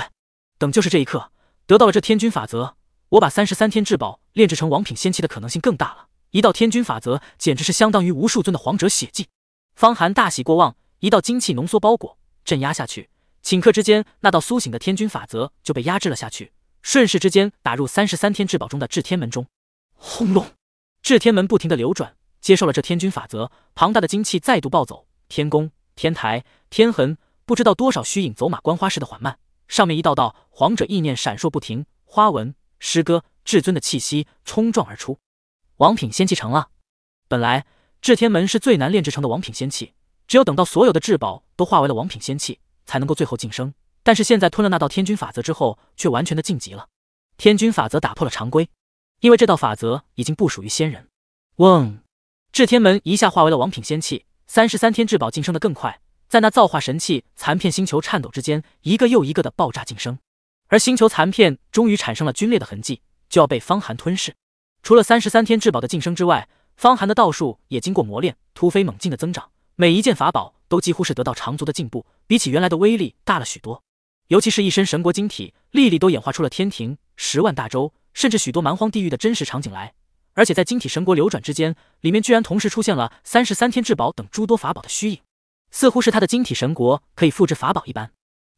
等就是这一刻。得到了这天君法则，我把三十三天至宝炼制成王品仙器的可能性更大了。一道天君法则，简直是相当于无数尊的皇者血祭。方寒大喜过望，一道精气浓缩包裹，镇压下去。顷刻之间，那道苏醒的天君法则就被压制了下去，顺势之间打入三十三天至宝中的至天门中。轰隆！至天门不停的流转，接受了这天君法则，庞大的精气再度暴走。天宫、天台、天痕，不知道多少虚影走马观花似的缓慢。上面一道道皇者意念闪烁不停，花纹、诗歌、至尊的气息冲撞而出。王品仙气成了。本来至天门是最难炼制成的王品仙气，只有等到所有的至宝都化为了王品仙气，才能够最后晋升。但是现在吞了那道天君法则之后，却完全的晋级了。天君法则打破了常规。因为这道法则已经不属于仙人。嗡！至天门一下化为了王品仙器，三十三天至宝晋升的更快，在那造化神器残片星球颤抖之间，一个又一个的爆炸晋升，而星球残片终于产生了龟裂的痕迹，就要被方寒吞噬。除了三十三天至宝的晋升之外，方寒的道术也经过磨练，突飞猛进的增长，每一件法宝都几乎是得到长足的进步，比起原来的威力大了许多。尤其是一身神国晶体，粒粒都演化出了天庭十万大洲。甚至许多蛮荒地域的真实场景来，而且在晶体神国流转之间，里面居然同时出现了三十三天至宝等诸多法宝的虚影，似乎是他的晶体神国可以复制法宝一般。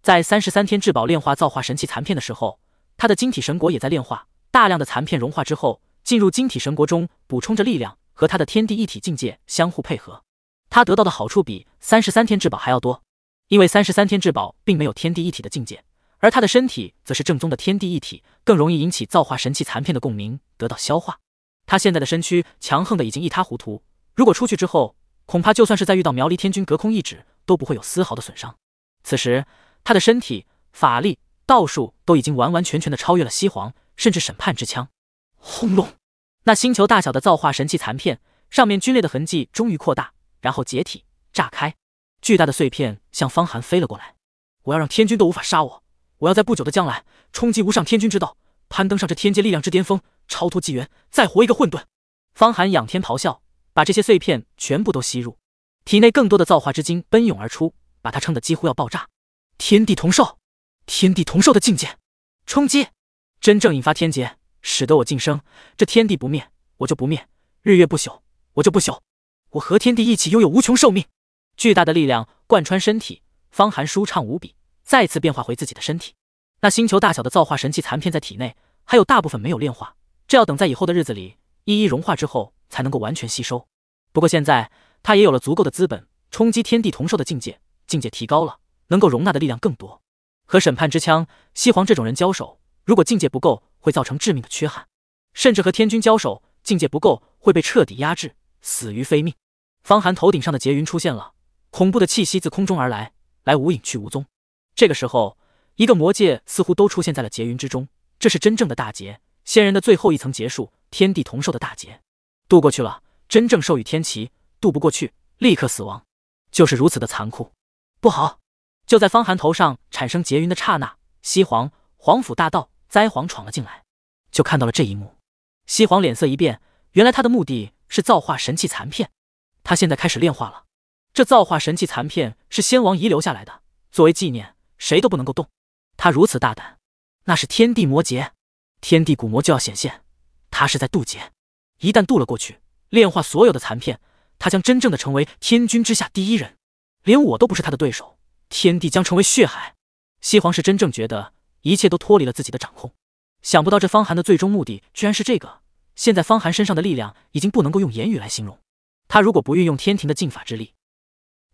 在三十三天至宝炼化造化神器残片的时候，他的晶体神国也在炼化大量的残片，融化之后进入晶体神国中补充着力量，和他的天地一体境界相互配合，他得到的好处比三十三天至宝还要多，因为三十三天至宝并没有天地一体的境界。而他的身体则是正宗的天地一体，更容易引起造化神器残片的共鸣，得到消化。他现在的身躯强横的已经一塌糊涂，如果出去之后，恐怕就算是在遇到苗离天君隔空一指，都不会有丝毫的损伤。此时，他的身体、法力、道术都已经完完全全的超越了西皇，甚至审判之枪。轰隆！那星球大小的造化神器残片上面龟裂的痕迹终于扩大，然后解体炸开，巨大的碎片向方寒飞了过来。我要让天君都无法杀我！我要在不久的将来冲击无上天君之道，攀登上这天界力量之巅峰，超脱纪元，再活一个混沌。方寒仰天咆哮，把这些碎片全部都吸入体内，更多的造化之精奔涌而出，把他撑得几乎要爆炸。天地同寿，天地同寿的境界，冲击，真正引发天劫，使得我晋升。这天地不灭，我就不灭；日月不朽，我就不朽。我和天地一起拥有无穷寿命。巨大的力量贯穿身体，方寒舒畅无比。再次变化回自己的身体，那星球大小的造化神器残片在体内，还有大部分没有炼化，这要等在以后的日子里，一一融化之后才能够完全吸收。不过现在他也有了足够的资本冲击天地同寿的境界，境界提高了，能够容纳的力量更多。和审判之枪西皇这种人交手，如果境界不够，会造成致命的缺憾；甚至和天君交手，境界不够会被彻底压制，死于非命。方寒头顶上的劫云出现了，恐怖的气息自空中而来，来无影去无踪。这个时候，一个魔界似乎都出现在了劫云之中，这是真正的大劫，仙人的最后一层劫数，天地同寿的大劫。渡过去了，真正授予天齐；渡不过去，立刻死亡，就是如此的残酷。不好！就在方寒头上产生劫云的刹那，西皇皇府大道灾皇闯了进来，就看到了这一幕。西皇脸色一变，原来他的目的是造化神器残片，他现在开始炼化了。这造化神器残片是先王遗留下来的，作为纪念。谁都不能够动他，如此大胆，那是天地魔劫，天地古魔就要显现，他是在渡劫，一旦渡了过去，炼化所有的残片，他将真正的成为天君之下第一人，连我都不是他的对手，天地将成为血海。西皇是真正觉得一切都脱离了自己的掌控，想不到这方寒的最终目的居然是这个。现在方寒身上的力量已经不能够用言语来形容，他如果不运用天庭的禁法之力，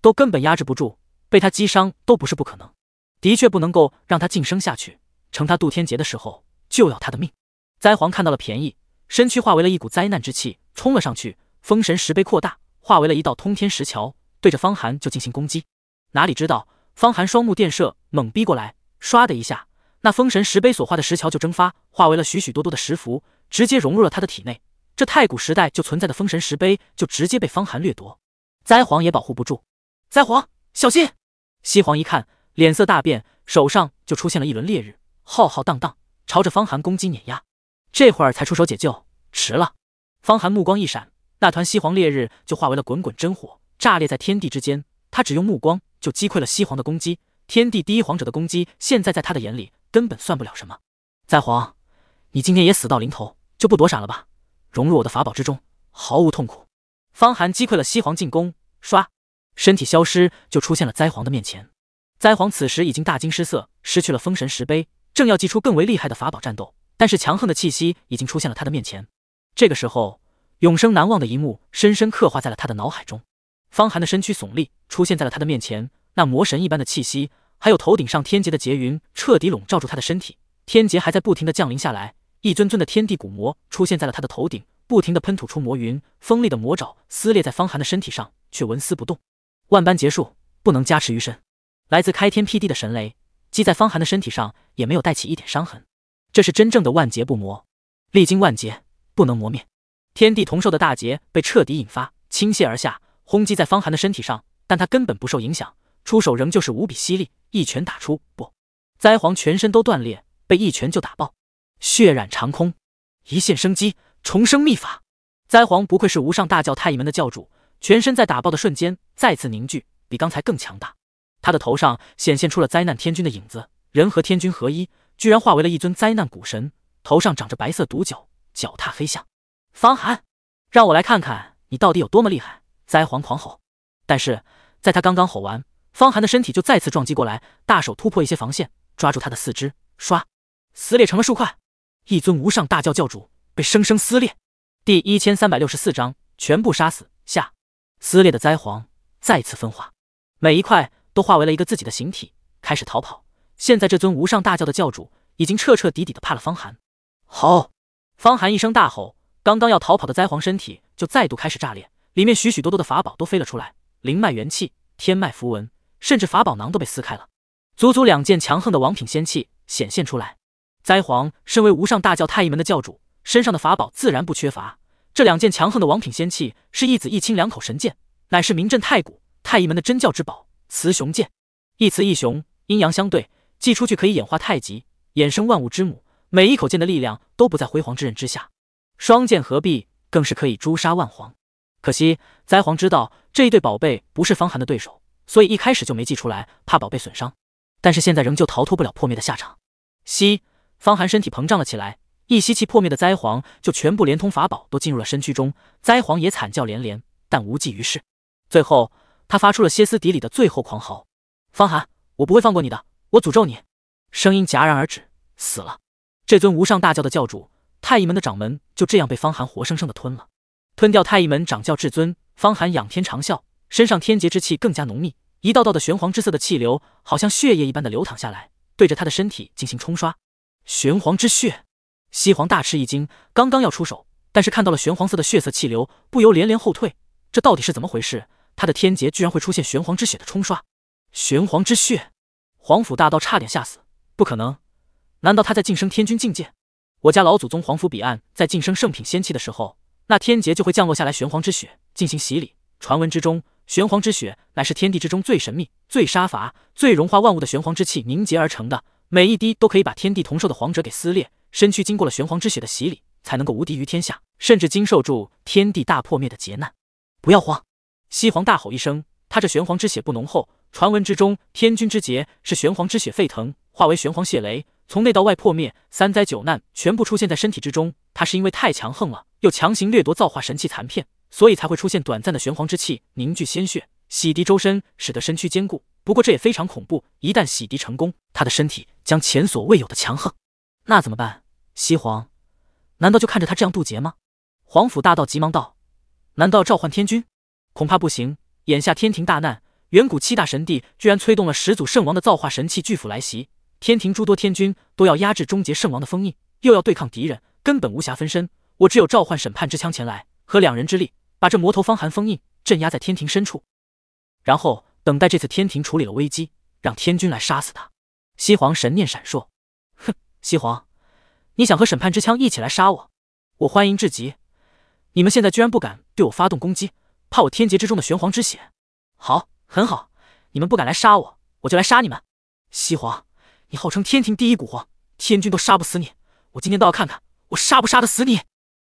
都根本压制不住，被他击伤都不是不可能。的确不能够让他晋升下去，成他渡天劫的时候就要他的命。灾皇看到了便宜，身躯化为了一股灾难之气，冲了上去。封神石碑扩大，化为了一道通天石桥，对着方寒就进行攻击。哪里知道，方寒双目电射，猛逼过来，唰的一下，那封神石碑所化的石桥就蒸发，化为了许许多多的石符，直接融入了他的体内。这太古时代就存在的封神石碑就直接被方寒掠夺，灾皇也保护不住。灾皇小心！西皇一看。脸色大变，手上就出现了一轮烈日，浩浩荡荡朝着方寒攻击碾压。这会儿才出手解救，迟了。方寒目光一闪，那团西皇烈日就化为了滚滚真火，炸裂在天地之间。他只用目光就击溃了西皇的攻击，天地第一皇者的攻击现在在他的眼里根本算不了什么。灾皇，你今天也死到临头，就不躲闪了吧？融入我的法宝之中，毫无痛苦。方寒击溃了西皇进攻，唰，身体消失就出现了灾皇的面前。灾皇此时已经大惊失色，失去了封神石碑，正要祭出更为厉害的法宝战斗，但是强横的气息已经出现了他的面前。这个时候，永生难忘的一幕深深刻画在了他的脑海中。方寒的身躯耸立，出现在了他的面前，那魔神一般的气息，还有头顶上天劫的劫云，彻底笼罩住他的身体。天劫还在不停的降临下来，一尊尊的天地古魔出现在了他的头顶，不停的喷吐出魔云，锋利的魔爪撕裂在方寒的身体上，却纹丝不动。万般结束，不能加持于身。来自开天辟地的神雷击在方寒的身体上，也没有带起一点伤痕。这是真正的万劫不磨，历经万劫不能磨灭。天地同寿的大劫被彻底引发，倾泻而下，轰击在方寒的身体上，但他根本不受影响，出手仍旧是无比犀利。一拳打出，不灾皇全身都断裂，被一拳就打爆，血染长空。一线生机，重生秘法。灾皇不愧是无上大教太乙门的教主，全身在打爆的瞬间再次凝聚，比刚才更强大。他的头上显现出了灾难天君的影子，人和天君合一，居然化为了一尊灾难古神，头上长着白色毒角，脚踏黑象。方寒，让我来看看你到底有多么厉害！灾皇狂吼。但是在他刚刚吼完，方寒的身体就再次撞击过来，大手突破一些防线，抓住他的四肢，唰，撕裂成了数块。一尊无上大教教主被生生撕裂。第一千三百六十四章全部杀死。下，撕裂的灾皇再次分化，每一块。都化为了一个自己的形体，开始逃跑。现在这尊无上大教的教主已经彻彻底底的怕了方寒。好，方寒一声大吼，刚刚要逃跑的灾皇身体就再度开始炸裂，里面许许多多的法宝都飞了出来，灵脉元气、天脉符文，甚至法宝囊都被撕开了，足足两件强横的王品仙器显现出来。灾皇身为无上大教太一门的教主，身上的法宝自然不缺乏。这两件强横的王品仙器是一子一亲两口神剑，乃是名震太古太一门的真教之宝。雌雄剑，一雌一雄，阴阳相对，祭出去可以演化太极，衍生万物之母。每一口剑的力量都不在辉煌之刃之下，双剑合璧更是可以诛杀万皇。可惜灾皇知道这一对宝贝不是方寒的对手，所以一开始就没祭出来，怕宝贝损伤。但是现在仍旧逃脱不了破灭的下场。吸，方寒身体膨胀了起来，一吸气，破灭的灾皇就全部连通法宝都进入了身躯中，灾皇也惨叫连连，但无济于事。最后。他发出了歇斯底里的最后狂嚎：“方寒，我不会放过你的！我诅咒你！”声音戛然而止，死了。这尊无上大教的教主，太乙门的掌门，就这样被方寒活生生的吞了。吞掉太乙门掌教至尊，方寒仰天长啸，身上天劫之气更加浓密，一道道的玄黄之色的气流，好像血液一般的流淌下来，对着他的身体进行冲刷。玄黄之血，西皇大吃一惊，刚刚要出手，但是看到了玄黄色的血色气流，不由连连后退。这到底是怎么回事？他的天劫居然会出现玄黄之血的冲刷，玄黄之血，皇甫大道差点吓死，不可能，难道他在晋升天君境界？我家老祖宗皇甫彼岸在晋升圣品仙器的时候，那天劫就会降落下来玄黄之血进行洗礼。传闻之中，玄黄之血乃是天地之中最神秘、最杀伐、最融化万物的玄黄之气凝结而成的，每一滴都可以把天地同寿的皇者给撕裂。身躯经过了玄黄之血的洗礼，才能够无敌于天下，甚至经受住天地大破灭的劫难。不要慌。西皇大吼一声，他这玄黄之血不浓厚。传闻之中，天君之劫是玄黄之血沸腾，化为玄黄血雷，从内到外破灭。三灾九难全部出现在身体之中。他是因为太强横了，又强行掠夺造化神器残片，所以才会出现短暂的玄黄之气凝聚鲜血，洗涤周身，使得身躯坚固。不过这也非常恐怖，一旦洗涤成功，他的身体将前所未有的强横。那怎么办？西皇，难道就看着他这样渡劫吗？皇甫大道急忙道：“难道召唤天君？”恐怕不行，眼下天庭大难，远古七大神帝居然催动了始祖圣王的造化神器巨斧来袭，天庭诸多天君都要压制终结圣王的封印，又要对抗敌人，根本无暇分身。我只有召唤审判之枪前来，和两人之力，把这魔头方寒封印镇压在天庭深处，然后等待这次天庭处理了危机，让天君来杀死他。西皇神念闪烁，哼，西皇，你想和审判之枪一起来杀我？我欢迎至极。你们现在居然不敢对我发动攻击？怕我天劫之中的玄黄之血？好，很好，你们不敢来杀我，我就来杀你们。西皇，你号称天庭第一古皇，天君都杀不死你，我今天倒要看看我杀不杀得死你。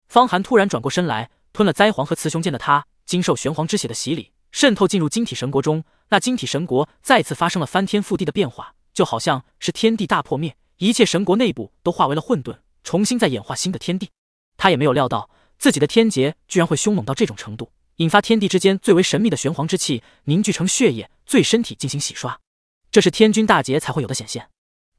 方寒突然转过身来，吞了灾皇和雌雄剑的他，经受玄黄之血的洗礼，渗透进入晶体神国中，那晶体神国再次发生了翻天覆地的变化，就好像是天地大破灭，一切神国内部都化为了混沌，重新再演化新的天地。他也没有料到自己的天劫居然会凶猛到这种程度。引发天地之间最为神秘的玄黄之气凝聚成血液，最身体进行洗刷，这是天君大劫才会有的显现。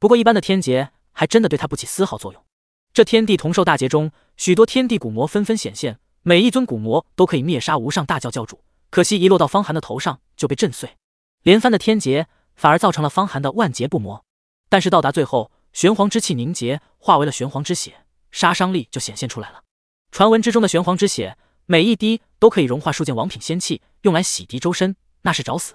不过一般的天劫还真的对他不起丝毫作用。这天地同寿大劫中，许多天地古魔纷纷显现，每一尊古魔都可以灭杀无上大教教主。可惜一落到方寒的头上就被震碎。连番的天劫反而造成了方寒的万劫不磨。但是到达最后，玄黄之气凝结化为了玄黄之血，杀伤力就显现出来了。传闻之中的玄黄之血。每一滴都可以融化数件王品仙器，用来洗涤周身，那是找死。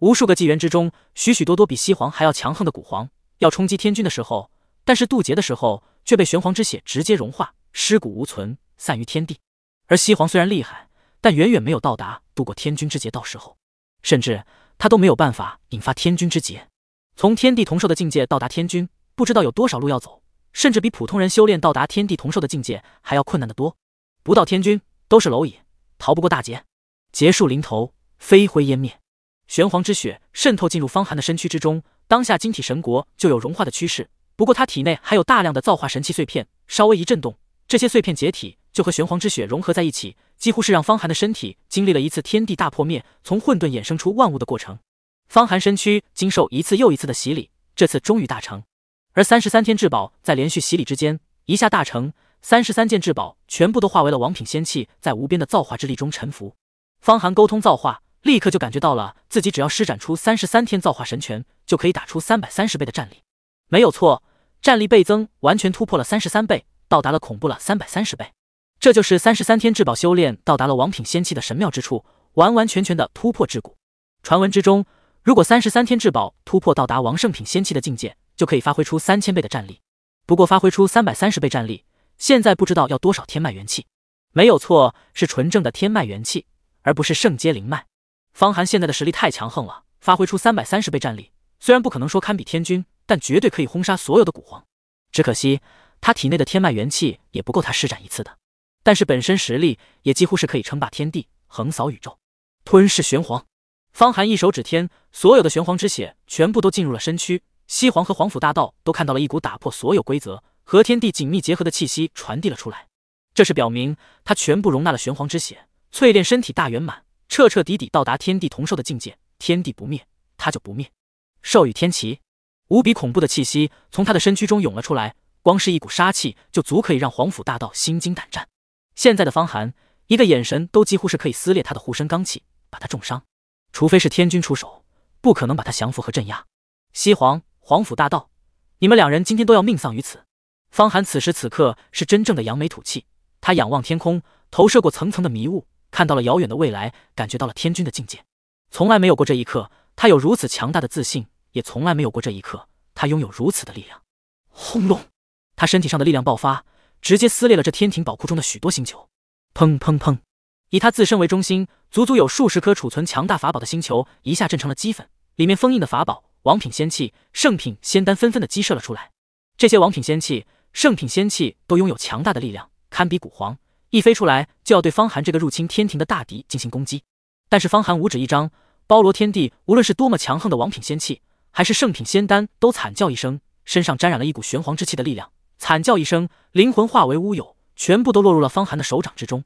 无数个纪元之中，许许多多比西皇还要强横的古皇，要冲击天君的时候，但是渡劫的时候却被玄黄之血直接融化，尸骨无存，散于天地。而西皇虽然厉害，但远远没有到达度过天君之劫到时候，甚至他都没有办法引发天君之劫。从天地同寿的境界到达天君，不知道有多少路要走，甚至比普通人修炼到达天地同寿的境界还要困难的多。不到天君。都是蝼蚁，逃不过大劫。劫数临头，飞灰湮灭。玄黄之血渗透进入方寒的身躯之中，当下晶体神国就有融化的趋势。不过他体内还有大量的造化神器碎片，稍微一震动，这些碎片解体就和玄黄之血融合在一起，几乎是让方寒的身体经历了一次天地大破灭，从混沌衍生出万物的过程。方寒身躯经受一次又一次的洗礼，这次终于大成。而三十三天至宝在连续洗礼之间，一下大成。三十三件至宝全部都化为了王品仙器，在无边的造化之力中沉浮。方寒沟通造化，立刻就感觉到了自己只要施展出三十三天造化神拳，就可以打出三百三十倍的战力。没有错，战力倍增完全突破了三十三倍，到达了恐怖了三百三十倍。这就是三十三天至宝修炼到达了王品仙器的神妙之处，完完全全的突破桎梏。传闻之中，如果三十三天至宝突破到达王圣品仙器的境界，就可以发挥出三千倍的战力。不过，发挥出三百三十倍战力。现在不知道要多少天脉元气，没有错，是纯正的天脉元气，而不是圣阶灵脉。方寒现在的实力太强横了，发挥出三百三十倍战力，虽然不可能说堪比天君，但绝对可以轰杀所有的古皇。只可惜他体内的天脉元气也不够他施展一次的，但是本身实力也几乎是可以称霸天地，横扫宇宙，吞噬玄黄。方寒一手指天，所有的玄黄之血全部都进入了身躯。西皇和皇甫大道都看到了一股打破所有规则。和天地紧密结合的气息传递了出来，这是表明他全部容纳了玄黄之血，淬炼身体大圆满，彻彻底底到达天地同寿的境界。天地不灭，他就不灭。兽与天齐，无比恐怖的气息从他的身躯中涌了出来，光是一股杀气就足可以让皇甫大道心惊胆战。现在的方寒，一个眼神都几乎是可以撕裂他的护身罡气，把他重伤。除非是天君出手，不可能把他降服和镇压。西皇、皇甫大道，你们两人今天都要命丧于此。方寒此时此刻是真正的扬眉吐气，他仰望天空，投射过层层的迷雾，看到了遥远的未来，感觉到了天君的境界。从来没有过这一刻，他有如此强大的自信；也从来没有过这一刻，他拥有如此的力量。轰隆！他身体上的力量爆发，直接撕裂了这天庭宝库中的许多星球。砰砰砰！以他自身为中心，足足有数十颗储存强大法宝的星球一下震成了齑粉，里面封印的法宝、王品仙器、圣品仙丹纷纷的激射了出来。这些王品仙器。圣品仙器都拥有强大的力量，堪比古皇。一飞出来就要对方寒这个入侵天庭的大敌进行攻击。但是方寒五指一张，包罗天地。无论是多么强横的王品仙器，还是圣品仙丹，都惨叫一声，身上沾染了一股玄黄之气的力量，惨叫一声，灵魂化为乌有，全部都落入了方寒的手掌之中。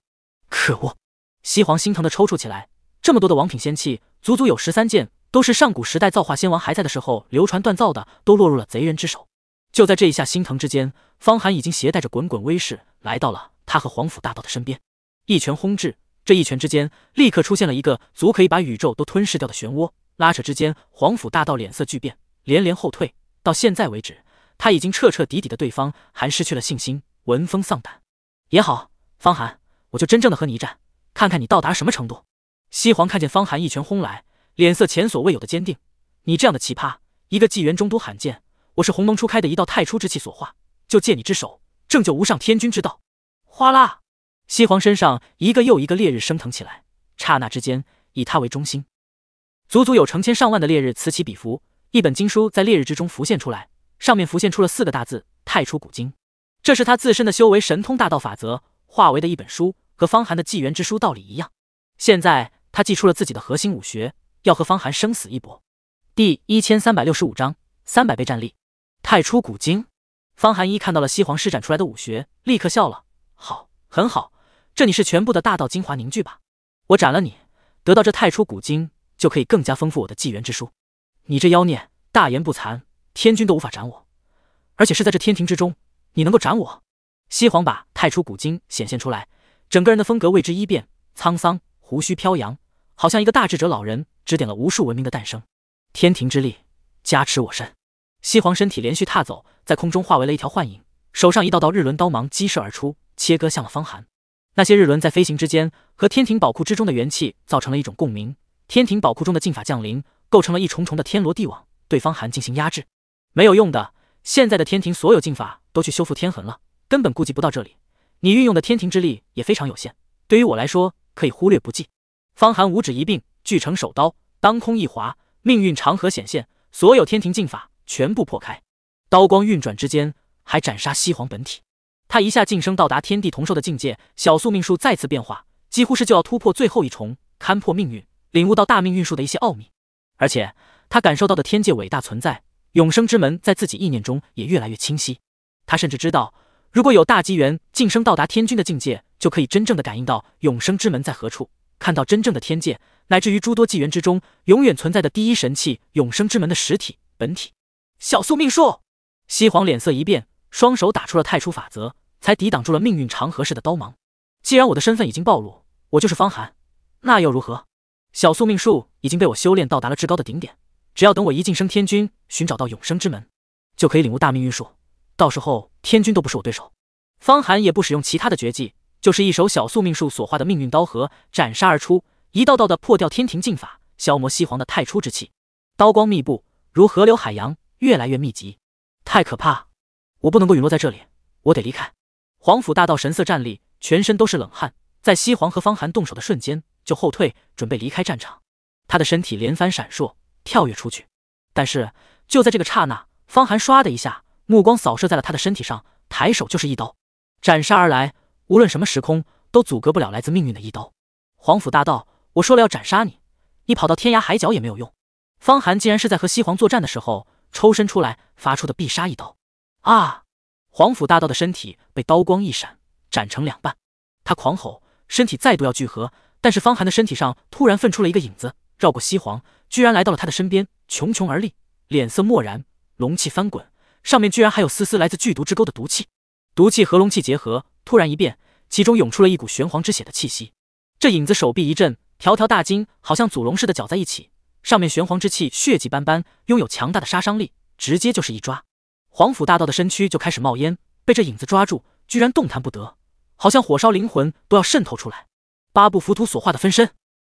可恶！西皇心疼的抽搐起来。这么多的王品仙器，足足有十三件，都是上古时代造化仙王还在的时候流传锻造的，都落入了贼人之手。就在这一下心疼之间，方寒已经携带着滚滚威势来到了他和皇甫大道的身边，一拳轰至。这一拳之间，立刻出现了一个足可以把宇宙都吞噬掉的漩涡，拉扯之间，皇甫大道脸色巨变，连连后退。到现在为止，他已经彻彻底底的对方寒失去了信心，闻风丧胆。也好，方寒，我就真正的和你一战，看看你到达什么程度。西皇看见方寒一拳轰来，脸色前所未有的坚定。你这样的奇葩，一个纪元中都罕见。我是鸿蒙初开的一道太初之气所化，就借你之手，正救无上天君之道。哗啦！西皇身上一个又一个烈日升腾起来，刹那之间，以他为中心，足足有成千上万的烈日此起彼伏。一本经书在烈日之中浮现出来，上面浮现出了四个大字：太初古经。这是他自身的修为、神通、大道、法则化为的一本书，和方寒的纪元之书道理一样。现在他祭出了自己的核心武学，要和方寒生死一搏。第一千三百六十五章：三百倍战力。太初古经，方寒一看到了西皇施展出来的武学，立刻笑了。好，很好，这你是全部的大道精华凝聚吧？我斩了你，得到这太初古经，就可以更加丰富我的纪元之书。你这妖孽，大言不惭，天君都无法斩我，而且是在这天庭之中，你能够斩我？西皇把太初古经显现出来，整个人的风格为之一变，沧桑，胡须飘扬，好像一个大智者老人指点了无数文明的诞生。天庭之力加持我身。西皇身体连续踏走，在空中化为了一条幻影，手上一道道日轮刀芒激射而出，切割向了方寒。那些日轮在飞行之间，和天庭宝库之中的元气造成了一种共鸣。天庭宝库中的禁法降临，构成了一重重的天罗地网，对方寒进行压制。没有用的，现在的天庭所有禁法都去修复天痕了，根本顾及不到这里。你运用的天庭之力也非常有限，对于我来说可以忽略不计。方寒五指一并聚成手刀，当空一划，命运长河显现，所有天庭禁法。全部破开，刀光运转之间，还斩杀西皇本体。他一下晋升到达天地同寿的境界，小宿命数再次变化，几乎是就要突破最后一重，勘破命运，领悟到大命运术的一些奥秘。而且他感受到的天界伟大存在，永生之门在自己意念中也越来越清晰。他甚至知道，如果有大机缘晋升到达天君的境界，就可以真正的感应到永生之门在何处，看到真正的天界，乃至于诸多纪元之中永远存在的第一神器永生之门的实体本体。小宿命术，西皇脸色一变，双手打出了太初法则，才抵挡住了命运长河似的刀芒。既然我的身份已经暴露，我就是方寒，那又如何？小宿命术已经被我修炼到达了至高的顶点，只要等我一晋升天君，寻找到永生之门，就可以领悟大命运术。到时候天君都不是我对手。方寒也不使用其他的绝技，就是一手小宿命术所化的命运刀河斩杀而出，一道道的破掉天庭禁法，消磨西皇的太初之气，刀光密布，如河流海洋。越来越密集，太可怕！我不能够陨落在这里，我得离开。皇甫大道神色战栗，全身都是冷汗，在西皇和方寒动手的瞬间就后退，准备离开战场。他的身体连番闪烁，跳跃出去。但是就在这个刹那，方寒唰的一下，目光扫射在了他的身体上，抬手就是一刀斩杀而来。无论什么时空，都阻隔不了来自命运的一刀。皇甫大道，我说了要斩杀你，你跑到天涯海角也没有用。方寒竟然是在和西皇作战的时候。抽身出来，发出的必杀一刀，啊！皇甫大道的身体被刀光一闪斩成两半，他狂吼，身体再度要聚合，但是方寒的身体上突然分出了一个影子，绕过西皇，居然来到了他的身边，茕茕而立，脸色漠然，龙气翻滚，上面居然还有丝丝来自剧毒之沟的毒气，毒气和龙气结合，突然一变，其中涌出了一股玄黄之血的气息，这影子手臂一震，条条大筋好像祖龙似的绞在一起。上面玄黄之气，血迹斑斑，拥有强大的杀伤力，直接就是一抓，皇甫大道的身躯就开始冒烟，被这影子抓住，居然动弹不得，好像火烧灵魂都要渗透出来。八部浮屠所化的分身，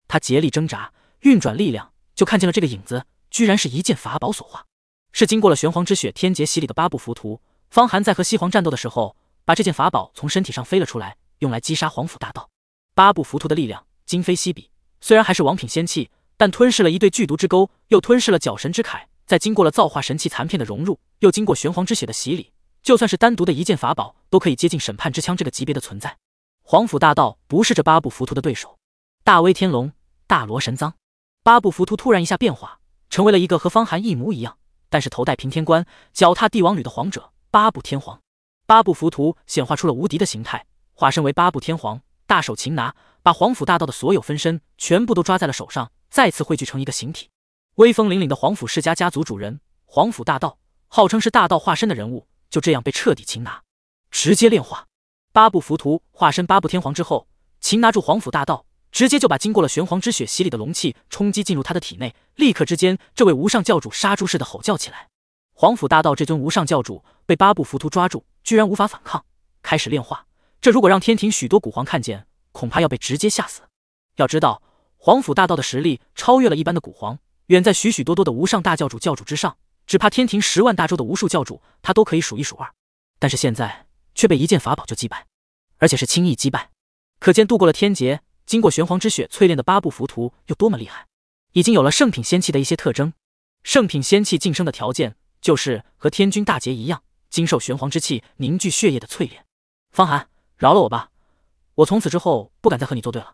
他竭力挣扎，运转力量，就看见了这个影子，居然是一件法宝所化，是经过了玄黄之血天劫洗礼的八部浮屠。方寒在和西皇战斗的时候，把这件法宝从身体上飞了出来，用来击杀皇甫大道。八部浮屠的力量今非昔比，虽然还是王品仙器。但吞噬了一对剧毒之钩，又吞噬了角神之铠，再经过了造化神器残片的融入，又经过玄黄之血的洗礼，就算是单独的一件法宝，都可以接近审判之枪这个级别的存在。皇甫大道不是这八部浮屠的对手。大威天龙，大罗神脏，八部浮屠突然一下变化，成为了一个和方寒一模一样，但是头戴平天冠，脚踏帝王履的皇者——八部天皇。八部浮屠显化出了无敌的形态，化身为八部天皇，大手擒拿，把皇甫大道的所有分身全部都抓在了手上。再次汇聚成一个形体，威风凛凛的皇甫世家家族主人皇甫大道，号称是大道化身的人物，就这样被彻底擒拿，直接炼化。八部浮屠化身八部天皇之后，擒拿住皇甫大道，直接就把经过了玄黄之血洗礼的龙气冲击进入他的体内，立刻之间，这位无上教主杀猪似的吼叫起来。皇甫大道这尊无上教主被八部浮屠抓住，居然无法反抗，开始炼化。这如果让天庭许多古皇看见，恐怕要被直接吓死。要知道。皇甫大道的实力超越了一般的古皇，远在许许多多的无上大教主教主之上，只怕天庭十万大洲的无数教主，他都可以数一数二。但是现在却被一件法宝就击败，而且是轻易击败，可见度过了天劫，经过玄黄之血淬炼的八部浮屠有多么厉害，已经有了圣品仙器的一些特征。圣品仙器晋升的条件，就是和天君大劫一样，经受玄黄之气凝聚血液的淬炼。方寒，饶了我吧，我从此之后不敢再和你作对了。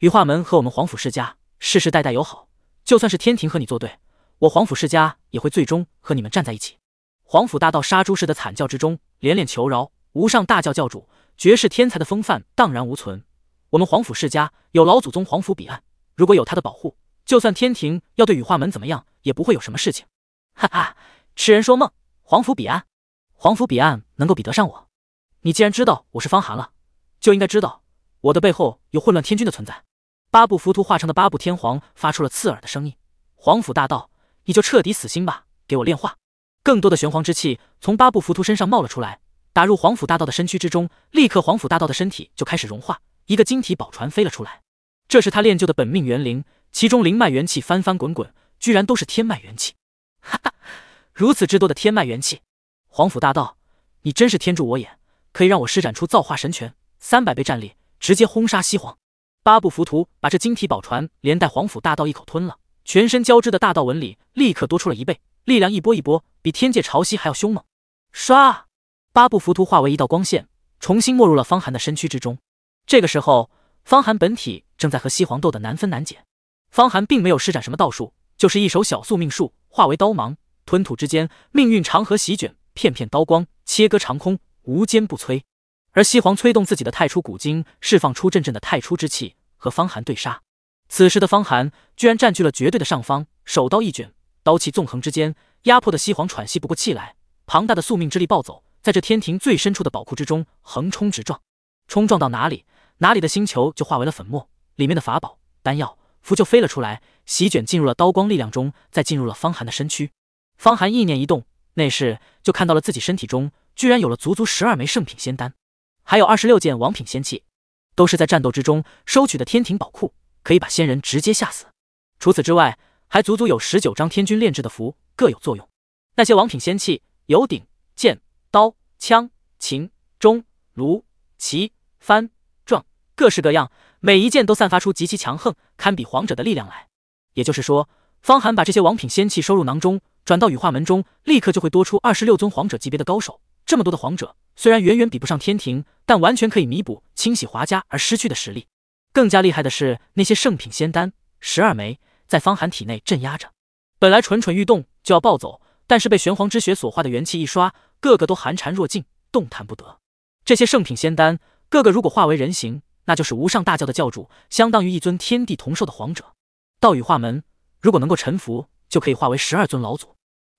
羽化门和我们皇甫世家世世代代友好，就算是天庭和你作对，我皇甫世家也会最终和你们站在一起。皇甫大道杀猪式的惨叫之中，连连求饶。无上大教教主，绝世天才的风范荡然无存。我们皇甫世家有老祖宗皇甫彼岸，如果有他的保护，就算天庭要对羽化门怎么样，也不会有什么事情。哈哈，痴人说梦。皇甫彼岸，皇甫彼岸能够比得上我？你既然知道我是方寒了，就应该知道我的背后有混乱天君的存在。八部浮屠化成的八部天皇发出了刺耳的声音：“皇甫大道，你就彻底死心吧！给我炼化！”更多的玄黄之气从八部浮屠身上冒了出来，打入皇甫大道的身躯之中，立刻皇甫大道的身体就开始融化，一个晶体宝船飞了出来。这是他练就的本命元灵，其中灵脉元气翻翻滚滚，居然都是天脉元气！哈哈，如此之多的天脉元气，皇甫大道，你真是天助我也！可以让我施展出造化神拳，三百倍战力，直接轰杀西皇！八部浮屠把这晶体宝船连带皇府大道一口吞了，全身交织的大道纹理立刻多出了一倍，力量一波一波，比天界潮汐还要凶猛。唰，八部浮屠化为一道光线，重新没入了方寒的身躯之中。这个时候，方寒本体正在和西皇斗的难分难解。方寒并没有施展什么道术，就是一手小宿命术，化为刀芒，吞吐之间，命运长河席卷，片片刀光切割长空，无坚不摧。而西皇催动自己的太初古经，释放出阵阵的太初之气，和方寒对杀。此时的方寒居然占据了绝对的上方，手刀一卷，刀气纵横之间，压迫的西皇喘息不过气来。庞大的宿命之力暴走，在这天庭最深处的宝库之中横冲直撞，冲撞到哪里，哪里的星球就化为了粉末，里面的法宝、丹药、符就飞了出来，席卷进入了刀光力量中，再进入了方寒的身躯。方寒意念一动，那时就看到了自己身体中居然有了足足十二枚圣品仙丹。还有二十六件王品仙器，都是在战斗之中收取的天庭宝库，可以把仙人直接吓死。除此之外，还足足有十九张天君炼制的符，各有作用。那些王品仙器有鼎、剑、刀、枪、琴、钟、炉、旗、幡、幢，各式各样，每一件都散发出极其强横，堪比皇者的力量来。也就是说，方寒把这些王品仙器收入囊中，转到羽化门中，立刻就会多出二十六尊皇者级别的高手。这么多的皇者，虽然远远比不上天庭，但完全可以弥补清洗华家而失去的实力。更加厉害的是那些圣品仙丹，十二枚在方寒体内镇压着，本来蠢蠢欲动就要暴走，但是被玄黄之血所化的元气一刷，个个都寒蝉若静，动弹不得。这些圣品仙丹，个个如果化为人形，那就是无上大教的教主，相当于一尊天地同寿的皇者。道与化门如果能够臣服，就可以化为十二尊老祖。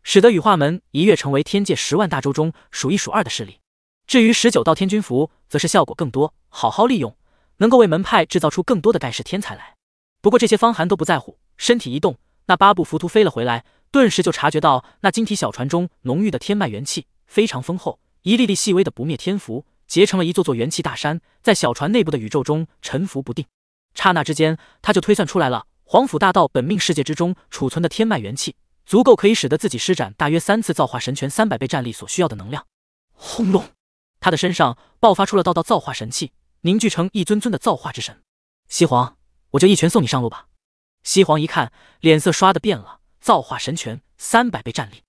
使得羽化门一跃成为天界十万大洲中数一数二的势力。至于十九道天君符，则是效果更多，好好利用，能够为门派制造出更多的盖世天才来。不过这些方寒都不在乎，身体一动，那八部浮屠飞了回来，顿时就察觉到那晶体小船中浓郁的天脉元气非常丰厚，一粒粒细微的不灭天符结成了一座座元气大山，在小船内部的宇宙中沉浮不定。刹那之间，他就推算出来了皇甫大道本命世界之中储存的天脉元气。足够可以使得自己施展大约三次造化神拳三百倍战力所需要的能量。轰隆！他的身上爆发出了道道造化神器，凝聚成一尊尊的造化之神。西皇，我就一拳送你上路吧。西皇一看，脸色刷的变了。造化神拳三百倍战力。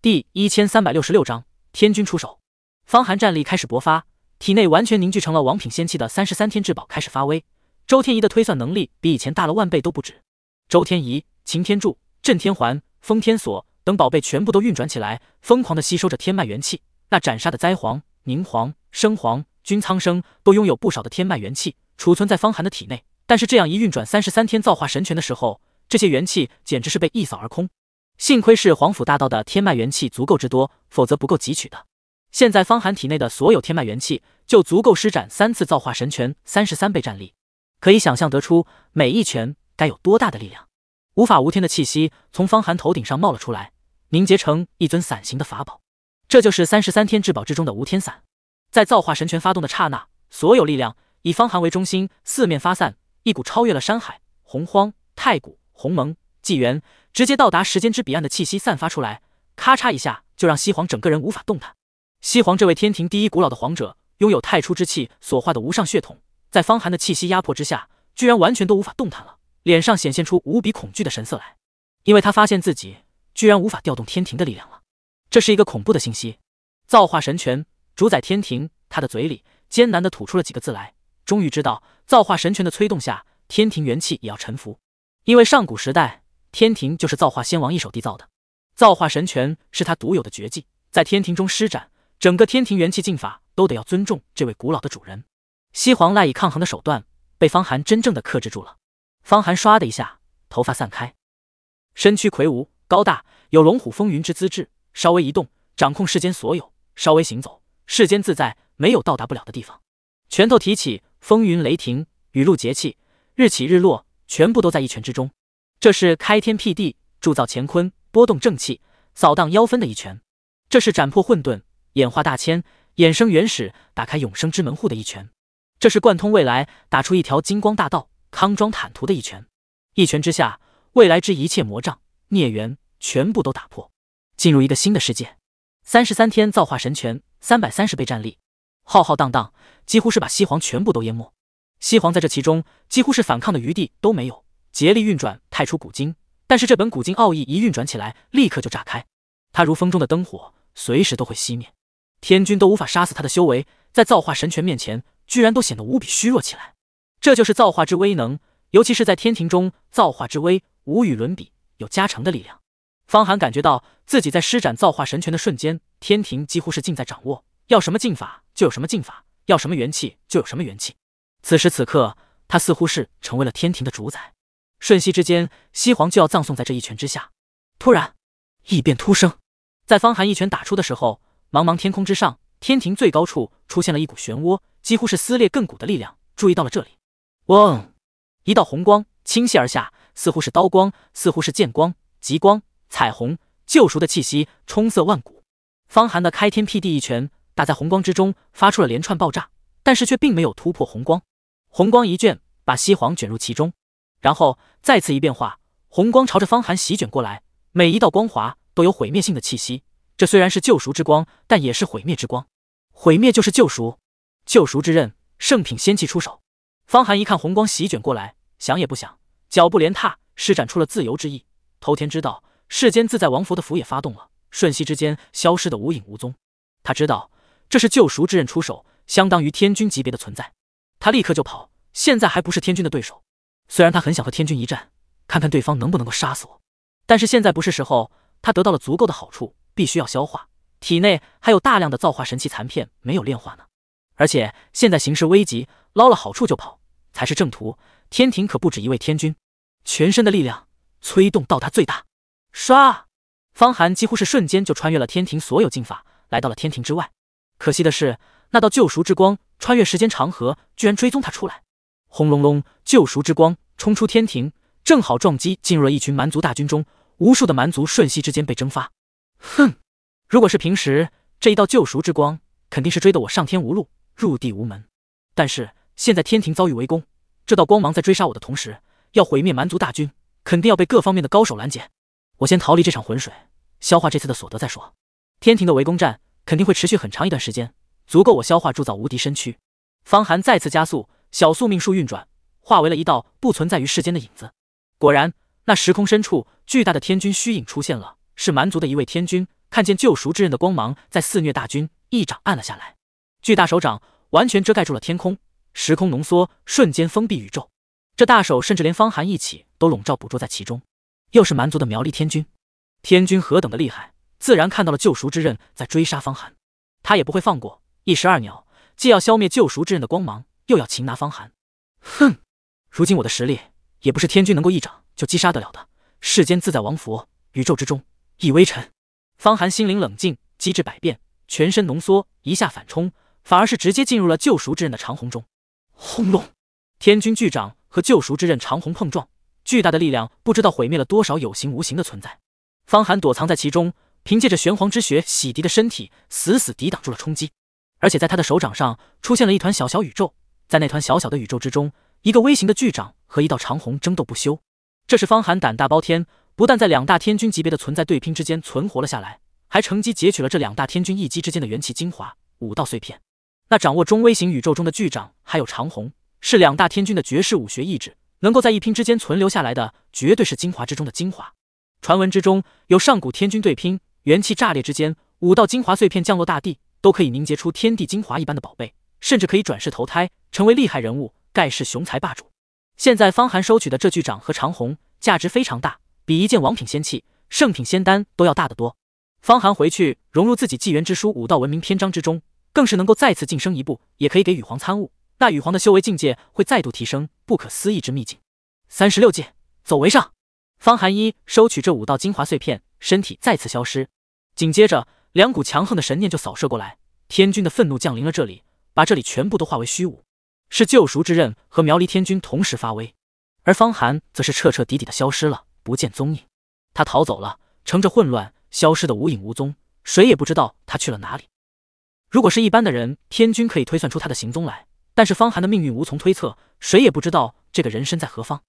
第一千三百六十六章天君出手。方寒战力开始勃发，体内完全凝聚成了王品仙器的三十三天至宝开始发威。周天仪的推算能力比以前大了万倍都不止。周天仪、擎天柱、震天环。封天锁等宝贝全部都运转起来，疯狂的吸收着天脉元气。那斩杀的灾皇、宁皇、生皇、君苍生都拥有不少的天脉元气，储存在方寒的体内。但是这样一运转三十三天造化神拳的时候，这些元气简直是被一扫而空。幸亏是皇府大道的天脉元气足够之多，否则不够汲取的。现在方寒体内的所有天脉元气，就足够施展三次造化神拳，三十三倍战力。可以想象得出，每一拳该有多大的力量。无法无天的气息从方寒头顶上冒了出来，凝结成一尊伞形的法宝，这就是三十三天至宝之中的无天伞。在造化神拳发动的刹那，所有力量以方寒为中心四面发散，一股超越了山海、洪荒、太古、鸿蒙、纪元，直接到达时间之彼岸的气息散发出来，咔嚓一下就让西皇整个人无法动弹。西皇这位天庭第一古老的皇者，拥有太初之气所化的无上血统，在方寒的气息压迫之下，居然完全都无法动弹了。脸上显现出无比恐惧的神色来，因为他发现自己居然无法调动天庭的力量了。这是一个恐怖的信息。造化神权主宰天庭，他的嘴里艰难地吐出了几个字来。终于知道，造化神权的催动下，天庭元气也要臣服。因为上古时代，天庭就是造化仙王一手缔造的。造化神权是他独有的绝技，在天庭中施展，整个天庭元气进法都得要尊重这位古老的主人。西皇赖以抗衡的手段，被方寒真正的克制住了。方寒唰的一下，头发散开，身躯魁梧高大，有龙虎风云之资质。稍微一动，掌控世间所有；稍微行走，世间自在，没有到达不了的地方。拳头提起，风云雷霆，雨露节气，日起日落，全部都在一拳之中。这是开天辟地，铸造乾坤，波动正气，扫荡妖氛的一拳。这是斩破混沌，演化大千，衍生原始，打开永生之门户的一拳。这是贯通未来，打出一条金光大道。康庄坦途的一拳，一拳之下，未来之一切魔障孽缘全部都打破，进入一个新的世界。三十三天造化神拳，三百三十倍战力，浩浩荡荡，几乎是把西皇全部都淹没。西皇在这其中，几乎是反抗的余地都没有，竭力运转太出古今，但是这本古今奥义一运转起来，立刻就炸开，他如风中的灯火，随时都会熄灭。天君都无法杀死他的修为，在造化神拳面前，居然都显得无比虚弱起来。这就是造化之威能，尤其是在天庭中，造化之威无与伦比，有加成的力量。方寒感觉到自己在施展造化神拳的瞬间，天庭几乎是尽在掌握，要什么禁法就有什么禁法，要什么元气就有什么元气。此时此刻，他似乎是成为了天庭的主宰。瞬息之间，西皇就要葬送在这一拳之下。突然，异变突生，在方寒一拳打出的时候，茫茫天空之上，天庭最高处出现了一股漩涡，几乎是撕裂亘古的力量。注意到了这里。嗡！一道红光倾泻而下，似乎是刀光，似乎是剑光，极光、彩虹、救赎的气息冲塞万古。方寒的开天辟地一拳打在红光之中，发出了连串爆炸，但是却并没有突破红光。红光一卷，把西皇卷入其中，然后再次一变化，红光朝着方寒席卷过来，每一道光华都有毁灭性的气息。这虽然是救赎之光，但也是毁灭之光。毁灭就是救赎，救赎之刃，圣品仙器出手。方寒一看红光席卷过来，想也不想，脚步连踏，施展出了自由之意。头天知道世间自在王佛的符也发动了，瞬息之间消失的无影无踪。他知道这是救赎之刃出手，相当于天君级别的存在。他立刻就跑，现在还不是天君的对手。虽然他很想和天君一战，看看对方能不能够杀死我，但是现在不是时候。他得到了足够的好处，必须要消化。体内还有大量的造化神器残片没有炼化呢。而且现在形势危急，捞了好处就跑才是正途。天庭可不止一位天君，全身的力量催动到达最大，唰！方寒几乎是瞬间就穿越了天庭所有禁法，来到了天庭之外。可惜的是，那道救赎之光穿越时间长河，居然追踪他出来。轰隆隆！救赎之光冲出天庭，正好撞击进入了一群蛮族大军中，无数的蛮族瞬息之间被蒸发。哼！如果是平时，这一道救赎之光肯定是追得我上天无路。入地无门，但是现在天庭遭遇围攻，这道光芒在追杀我的同时，要毁灭蛮族大军，肯定要被各方面的高手拦截。我先逃离这场浑水，消化这次的所得再说。天庭的围攻战肯定会持续很长一段时间，足够我消化铸造无敌身躯。方寒再次加速，小宿命术运转，化为了一道不存在于世间的影子。果然，那时空深处巨大的天君虚影出现了，是蛮族的一位天君。看见救赎之刃的光芒在肆虐大军，一掌按了下来。巨大手掌完全遮盖住了天空，时空浓缩，瞬间封闭宇宙。这大手甚至连方寒一起都笼罩、捕捉在其中。又是蛮族的苗栗天君，天君何等的厉害，自然看到了救赎之刃在追杀方寒，他也不会放过，一石二鸟，既要消灭救赎之刃的光芒，又要擒拿方寒。哼，如今我的实力也不是天君能够一掌就击杀得了的。世间自在王佛，宇宙之中一微尘。方寒心灵冷静，机智百变，全身浓缩一下反冲。反而是直接进入了救赎之刃的长虹中，轰隆！天君巨掌和救赎之刃长虹碰撞，巨大的力量不知道毁灭了多少有形无形的存在。方寒躲藏在其中，凭借着玄黄之血洗涤的身体，死死抵挡住了冲击。而且在他的手掌上出现了一团小小宇宙，在那团小小的宇宙之中，一个微型的巨掌和一道长虹争斗不休。这是方寒胆大包天，不但在两大天君级别的存在对拼之间存活了下来，还乘机截取了这两大天君一击之间的元气精华五道碎片。那掌握中微型宇宙中的巨掌，还有长虹，是两大天君的绝世武学意志，能够在一拼之间存留下来的，绝对是精华之中的精华。传闻之中，有上古天君对拼，元气炸裂之间，武道精华碎片降落大地，都可以凝结出天地精华一般的宝贝，甚至可以转世投胎，成为厉害人物，盖世雄才霸主。现在方寒收取的这巨掌和长虹，价值非常大，比一件王品仙器、圣品仙丹都要大得多。方寒回去融入自己纪元之书武道文明篇章之中。更是能够再次晋升一步，也可以给羽皇参悟，那羽皇的修为境界会再度提升，不可思议之秘境。三十六计，走为上。方寒一收取这五道精华碎片，身体再次消失。紧接着，两股强横的神念就扫射过来，天君的愤怒降临了这里，把这里全部都化为虚无。是救赎之刃和苗离天君同时发威，而方寒则是彻彻底底的消失了，不见踪影。他逃走了，乘着混乱，消失的无影无踪，谁也不知道他去了哪里。如果是一般的人，天君可以推算出他的行踪来，但是方寒的命运无从推测，谁也不知道这个人身在何方。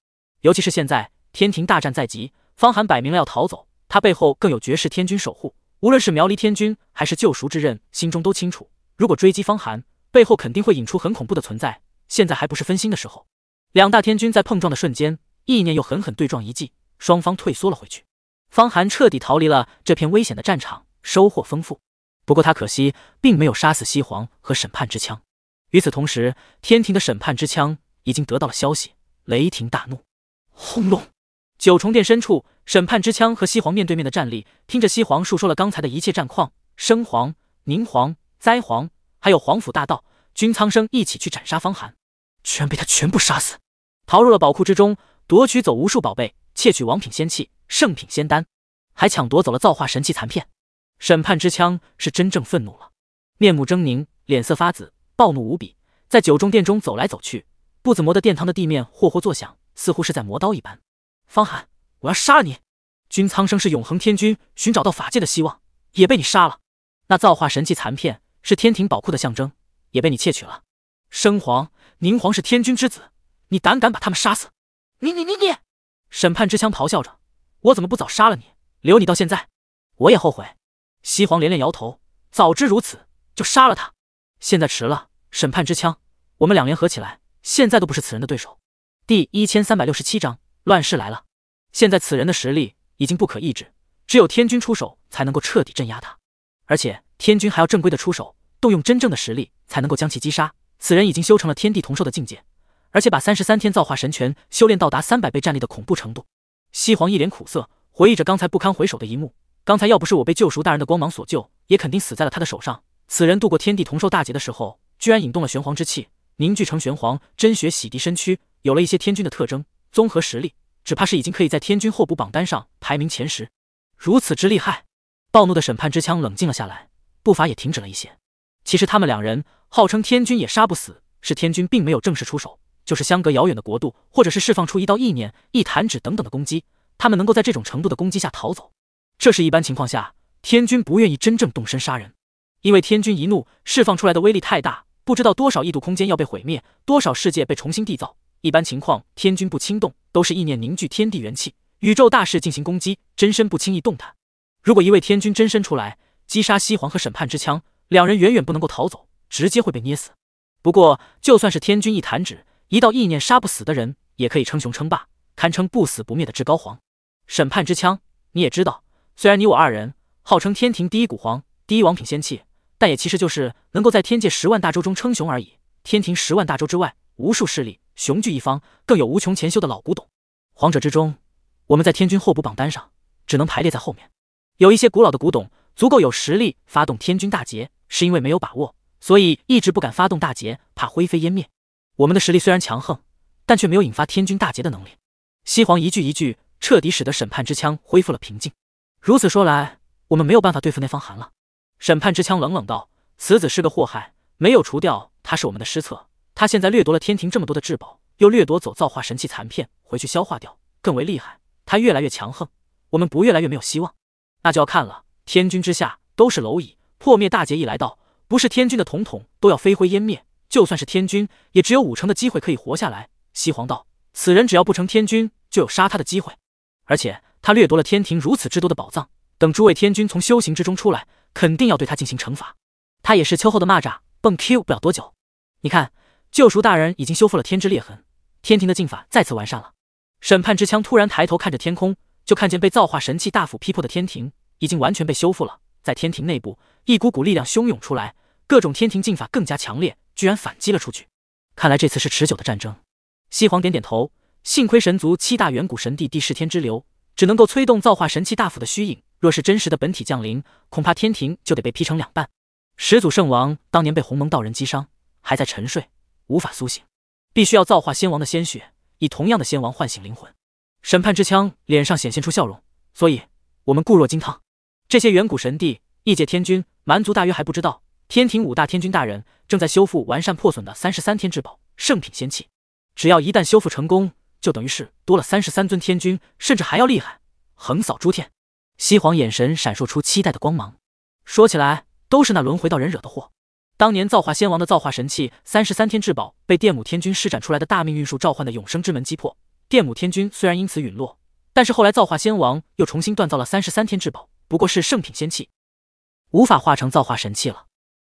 尤其是现在，天庭大战在即，方寒摆明了要逃走，他背后更有绝世天君守护。无论是苗离天君还是救赎之刃，心中都清楚，如果追击方寒，背后肯定会引出很恐怖的存在。现在还不是分心的时候。两大天君在碰撞的瞬间，意念又狠狠对撞一记，双方退缩了回去。方寒彻底逃离了这片危险的战场，收获丰富。不过他可惜，并没有杀死西皇和审判之枪。与此同时，天庭的审判之枪已经得到了消息，雷霆大怒，轰隆！九重殿深处，审判之枪和西皇面对面的站立，听着西皇述说了刚才的一切战况：生皇、宁皇、灾皇，还有皇府大道君苍生一起去斩杀方寒，居然被他全部杀死，逃入了宝库之中，夺取走无数宝贝，窃取王品仙器、圣品仙丹，还抢夺走了造化神器残片。审判之枪是真正愤怒了，面目狰狞，脸色发紫，暴怒无比，在九重殿中走来走去，步子磨得殿堂的地面霍霍作响，似乎是在磨刀一般。方寒，我要杀了你！君苍生是永恒天君寻找到法界的希望，也被你杀了。那造化神器残片是天庭宝库的象征，也被你窃取了。生皇、宁皇是天君之子，你胆敢把他们杀死？你你你你！审判之枪咆哮着，我怎么不早杀了你，留你到现在？我也后悔。西皇连连摇头，早知如此，就杀了他。现在迟了，审判之枪，我们两联合起来，现在都不是此人的对手。第一千三百六十七章乱世来了。现在此人的实力已经不可抑制，只有天君出手才能够彻底镇压他。而且天君还要正规的出手，动用真正的实力才能够将其击杀。此人已经修成了天地同寿的境界，而且把三十三天造化神拳修炼到达三百倍战力的恐怖程度。西皇一脸苦涩，回忆着刚才不堪回首的一幕。刚才要不是我被救赎大人的光芒所救，也肯定死在了他的手上。此人度过天地同寿大劫的时候，居然引动了玄黄之气，凝聚成玄黄真血洗涤身躯，有了一些天君的特征，综合实力只怕是已经可以在天君候补榜单上排名前十。如此之厉害，暴怒的审判之枪冷静了下来，步伐也停止了一些。其实他们两人号称天君也杀不死，是天君并没有正式出手，就是相隔遥远的国度，或者是释放出一道意念、一弹指等等的攻击，他们能够在这种程度的攻击下逃走。这是一般情况下，天君不愿意真正动身杀人，因为天君一怒释放出来的威力太大，不知道多少异度空间要被毁灭，多少世界被重新缔造。一般情况，天君不轻动，都是意念凝聚天地元气、宇宙大势进行攻击，真身不轻易动弹。如果一位天君真身出来击杀西皇和审判之枪，两人远远不能够逃走，直接会被捏死。不过，就算是天君一弹指，一道意念杀不死的人，也可以称雄称霸，堪称不死不灭的至高皇。审判之枪，你也知道。虽然你我二人号称天庭第一古皇、第一王品仙器，但也其实就是能够在天界十万大洲中称雄而已。天庭十万大洲之外，无数势力雄踞一方，更有无穷前修的老古董。皇者之中，我们在天君候补榜单上只能排列在后面。有一些古老的古董足够有实力发动天君大劫，是因为没有把握，所以一直不敢发动大劫，怕灰飞烟灭。我们的实力虽然强横，但却没有引发天君大劫的能力。西皇一句一句，彻底使得审判之枪恢复了平静。如此说来，我们没有办法对付那方寒了。审判之枪冷冷道：“此子是个祸害，没有除掉他是我们的失策。他现在掠夺了天庭这么多的至宝，又掠夺走造化神器残片回去消化掉，更为厉害。他越来越强横，我们不越来越没有希望？那就要看了。天君之下都是蝼蚁，破灭大劫一来到，不是天君的统统都要飞灰湮灭。就算是天君，也只有五成的机会可以活下来。”西皇道：“此人只要不成天君，就有杀他的机会，而且……”他掠夺了天庭如此之多的宝藏，等诸位天君从修行之中出来，肯定要对他进行惩罚。他也是秋后的蚂蚱，蹦 Q 不了多久。你看，救赎大人已经修复了天之裂痕，天庭的进法再次完善了。审判之枪突然抬头看着天空，就看见被造化神器大斧劈破的天庭已经完全被修复了。在天庭内部，一股股力量汹涌出来，各种天庭进法更加强烈，居然反击了出去。看来这次是持久的战争。西皇点点头，幸亏神族七大远古神帝第四天之流。只能够催动造化神器大斧的虚影，若是真实的本体降临，恐怕天庭就得被劈成两半。始祖圣王当年被鸿蒙道人击伤，还在沉睡，无法苏醒，必须要造化仙王的鲜血，以同样的仙王唤醒灵魂。审判之枪脸上显现出笑容，所以我们固若金汤。这些远古神帝、异界天君、蛮族大约还不知道，天庭五大天君大人正在修复完善破损的三十三天至宝圣品仙器，只要一旦修复成功。就等于是多了三十三尊天君，甚至还要厉害，横扫诸天。西皇眼神闪烁出期待的光芒。说起来，都是那轮回道人惹的祸。当年造化仙王的造化神器三十三天至宝，被电母天君施展出来的大命运术召唤的永生之门击破。电母天君虽然因此陨落，但是后来造化仙王又重新锻造了三十三天至宝，不过是圣品仙器，无法化成造化神器了。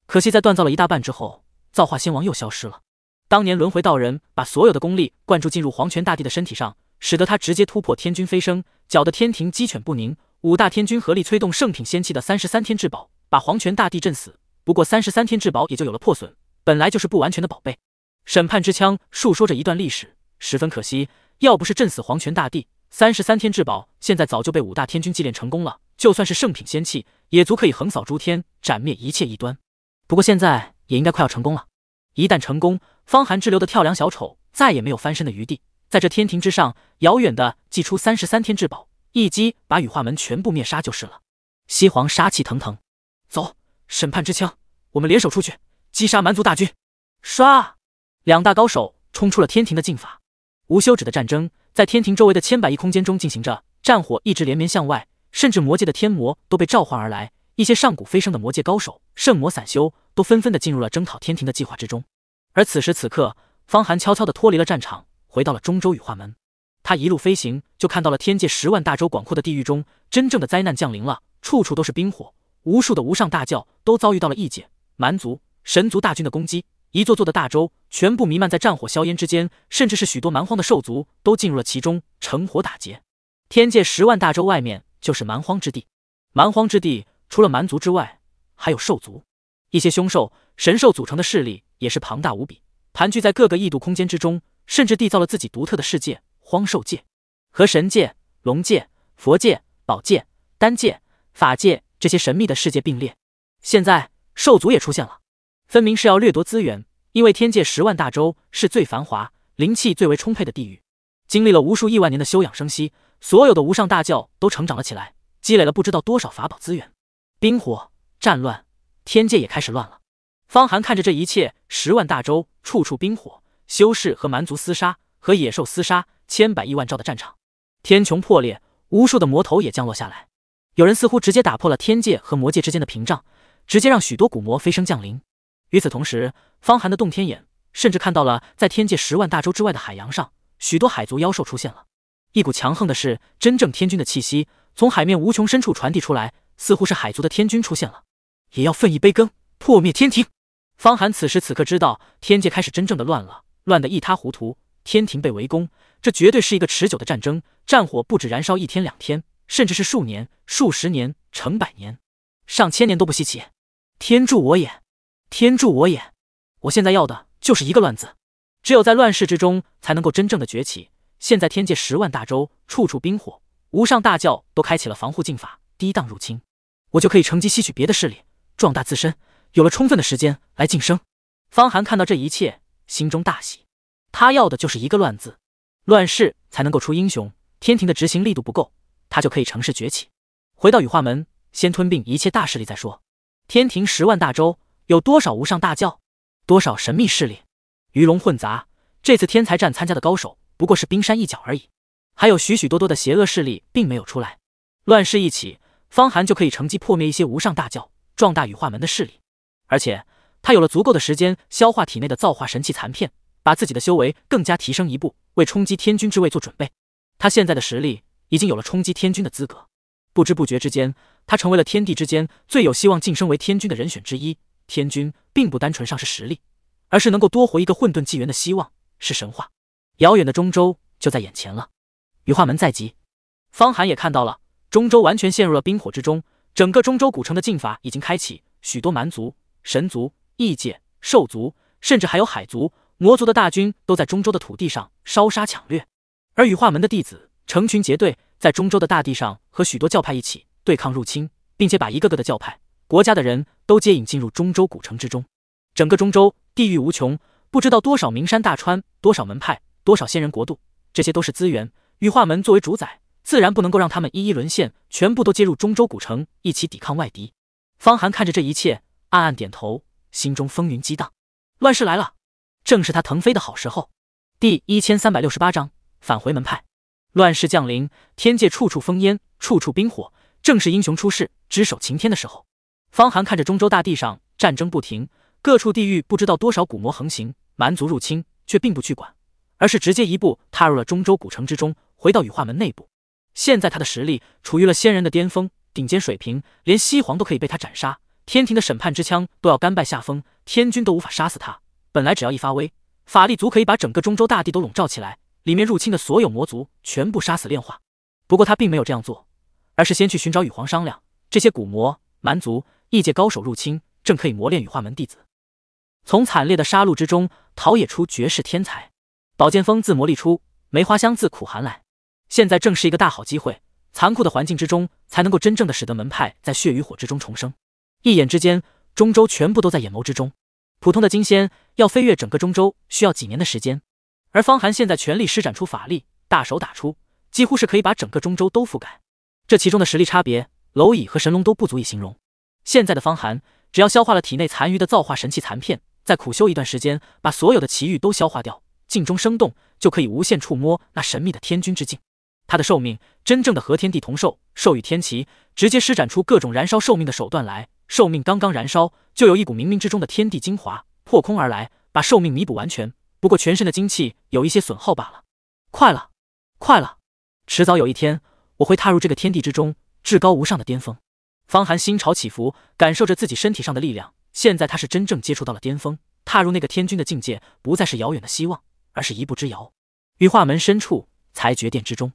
可惜在锻造了一大半之后，造化仙王又消失了。当年轮回道人把所有的功力灌注进入黄泉大帝的身体上，使得他直接突破天君飞升，搅得天庭鸡犬不宁。五大天君合力催动圣品仙器的三十三天至宝，把黄泉大帝震死。不过三十三天至宝也就有了破损，本来就是不完全的宝贝。审判之枪述说着一段历史，十分可惜。要不是震死黄泉大帝，三十三天至宝现在早就被五大天君祭炼成功了。就算是圣品仙器，也足可以横扫诸天，斩灭一切异端。不过现在也应该快要成功了。一旦成功，方寒之流的跳梁小丑再也没有翻身的余地。在这天庭之上，遥远的祭出三十三天至宝，一击把羽化门全部灭杀就是了。西皇杀气腾腾，走，审判之枪，我们联手出去击杀蛮族大军。唰，两大高手冲出了天庭的禁法，无休止的战争在天庭周围的千百亿空间中进行着，战火一直连绵向外，甚至魔界的天魔都被召唤而来。一些上古飞升的魔界高手、圣魔散修都纷纷的进入了征讨天庭的计划之中。而此时此刻，方寒悄悄的脱离了战场，回到了中州羽化门。他一路飞行，就看到了天界十万大洲广阔的地域中，真正的灾难降临了，处处都是冰火，无数的无上大教都遭遇到了异界蛮族、神族大军的攻击，一座座的大洲全部弥漫在战火硝烟之间，甚至是许多蛮荒的兽族都进入了其中，成火打劫。天界十万大洲外面就是蛮荒之地，蛮荒之地。除了蛮族之外，还有兽族，一些凶兽、神兽组成的势力也是庞大无比，盘踞在各个异度空间之中，甚至缔造了自己独特的世界——荒兽界，和神界、龙界、佛界、宝界、丹界、法界这些神秘的世界并列。现在兽族也出现了，分明是要掠夺资源。因为天界十万大洲是最繁华、灵气最为充沛的地域，经历了无数亿万年的休养生息，所有的无上大教都成长了起来，积累了不知道多少法宝资源。冰火战乱，天界也开始乱了。方寒看着这一切，十万大洲，处处冰火，修士和蛮族厮杀，和野兽厮杀，千百亿万兆的战场，天穹破裂，无数的魔头也降落下来。有人似乎直接打破了天界和魔界之间的屏障，直接让许多古魔飞升降临。与此同时，方寒的洞天眼甚至看到了，在天界十万大洲之外的海洋上，许多海族妖兽出现了一股强横的是真正天君的气息，从海面无穷深处传递出来。似乎是海族的天君出现了，也要分一杯羹，破灭天庭。方寒此时此刻知道，天界开始真正的乱了，乱得一塌糊涂，天庭被围攻，这绝对是一个持久的战争，战火不止燃烧一天两天，甚至是数年、数十年、成百年、上千年都不稀奇。天助我也，天助我也！我现在要的就是一个乱字，只有在乱世之中，才能够真正的崛起。现在天界十万大洲，处处冰火，无上大教都开启了防护禁法，抵挡入侵。我就可以乘机吸取别的势力，壮大自身，有了充分的时间来晋升。方寒看到这一切，心中大喜。他要的就是一个乱字，乱世才能够出英雄。天庭的执行力度不够，他就可以乘势崛起。回到羽化门，先吞并一切大势力再说。天庭十万大洲，有多少无上大教，多少神秘势力，鱼龙混杂。这次天才战参加的高手不过是冰山一角而已，还有许许多多的邪恶势力并没有出来。乱世一起。方寒就可以乘机破灭一些无上大教，壮大羽化门的势力，而且他有了足够的时间消化体内的造化神器残片，把自己的修为更加提升一步，为冲击天君之位做准备。他现在的实力已经有了冲击天君的资格，不知不觉之间，他成为了天地之间最有希望晋升为天君的人选之一。天君并不单纯上是实力，而是能够多活一个混沌纪元的希望，是神话。遥远的中州就在眼前了，羽化门在即，方寒也看到了。中州完全陷入了冰火之中，整个中州古城的禁法已经开启，许多蛮族、神族、异界、兽族，甚至还有海族、魔族的大军都在中州的土地上烧杀抢掠。而羽化门的弟子成群结队，在中州的大地上和许多教派一起对抗入侵，并且把一个个的教派、国家的人都接引进入中州古城之中。整个中州地域无穷，不知道多少名山大川，多少门派，多少仙人国度，这些都是资源。羽化门作为主宰。自然不能够让他们一一沦陷，全部都接入中州古城，一起抵抗外敌。方寒看着这一切，暗暗点头，心中风云激荡。乱世来了，正是他腾飞的好时候。第一千三百六十八章返回门派。乱世降临，天界处处烽烟，处处冰火，正是英雄出世、只手擎天的时候。方寒看着中州大地上战争不停，各处地域不知道多少古魔横行，蛮族入侵，却并不去管，而是直接一步踏入了中州古城之中，回到羽化门内部。现在他的实力处于了仙人的巅峰顶尖水平，连西皇都可以被他斩杀，天庭的审判之枪都要甘拜下风，天君都无法杀死他。本来只要一发威，法力足可以把整个中州大地都笼罩起来，里面入侵的所有魔族全部杀死炼化。不过他并没有这样做，而是先去寻找羽皇商量，这些古魔蛮族异界高手入侵，正可以磨练羽化门弟子，从惨烈的杀戮之中陶冶出绝世天才。宝剑锋自磨砺出，梅花香自苦寒来。现在正是一个大好机会，残酷的环境之中才能够真正的使得门派在血与火之中重生。一眼之间，中州全部都在眼眸之中。普通的金仙要飞越整个中州需要几年的时间，而方寒现在全力施展出法力，大手打出，几乎是可以把整个中州都覆盖。这其中的实力差别，蝼蚁和神龙都不足以形容。现在的方寒，只要消化了体内残余的造化神器残片，再苦修一段时间，把所有的奇遇都消化掉，镜中生动就可以无限触摸那神秘的天君之境。他的寿命，真正的和天地同寿，寿与天齐，直接施展出各种燃烧寿命的手段来。寿命刚刚燃烧，就有一股冥冥之中的天地精华破空而来，把寿命弥补完全。不过全身的精气有一些损耗罢了。快了，快了，迟早有一天，我会踏入这个天地之中至高无上的巅峰。方寒心潮起伏，感受着自己身体上的力量。现在他是真正接触到了巅峰，踏入那个天君的境界，不再是遥远的希望，而是一步之遥。羽化门深处，裁决殿之中。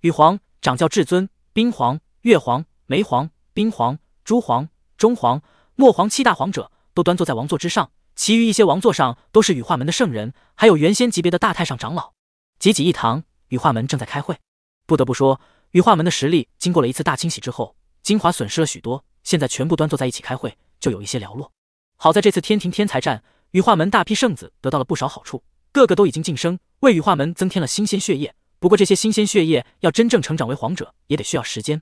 羽皇、掌教至尊、冰皇、月皇、梅皇、冰皇、朱皇、钟皇、墨皇七大皇者都端坐在王座之上，其余一些王座上都是羽化门的圣人，还有原先级别的大太上长老。集集一堂，羽化门正在开会。不得不说，羽化门的实力经过了一次大清洗之后，精华损失了许多，现在全部端坐在一起开会，就有一些寥落。好在这次天庭天才战，羽化门大批圣子得到了不少好处，个个都已经晋升，为羽化门增添了新鲜血液。不过这些新鲜血液要真正成长为皇者，也得需要时间。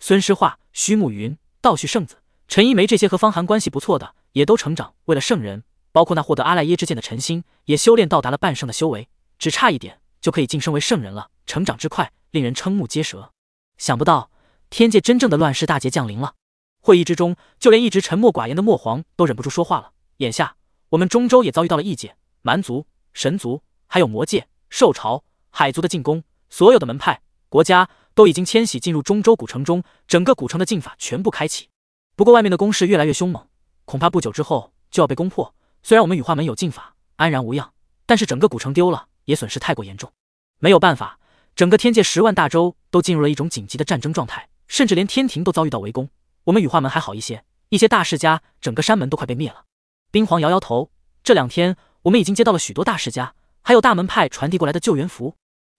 孙师化、徐慕云、道续圣子、陈一梅这些和方寒关系不错的，也都成长为了圣人。包括那获得阿赖耶之剑的陈星，也修炼到达了半圣的修为，只差一点就可以晋升为圣人了。成长之快，令人瞠目结舌。想不到天界真正的乱世大劫降临了。会议之中，就连一直沉默寡言的墨皇都忍不住说话了。眼下，我们中州也遭遇到了异界蛮族、神族，还有魔界兽潮。海族的进攻，所有的门派、国家都已经迁徙进入中州古城中，整个古城的禁法全部开启。不过外面的攻势越来越凶猛，恐怕不久之后就要被攻破。虽然我们羽化门有禁法安然无恙，但是整个古城丢了也损失太过严重，没有办法。整个天界十万大洲都进入了一种紧急的战争状态，甚至连天庭都遭遇到围攻。我们羽化门还好一些，一些大世家、整个山门都快被灭了。冰皇摇摇头，这两天我们已经接到了许多大世家还有大门派传递过来的救援符。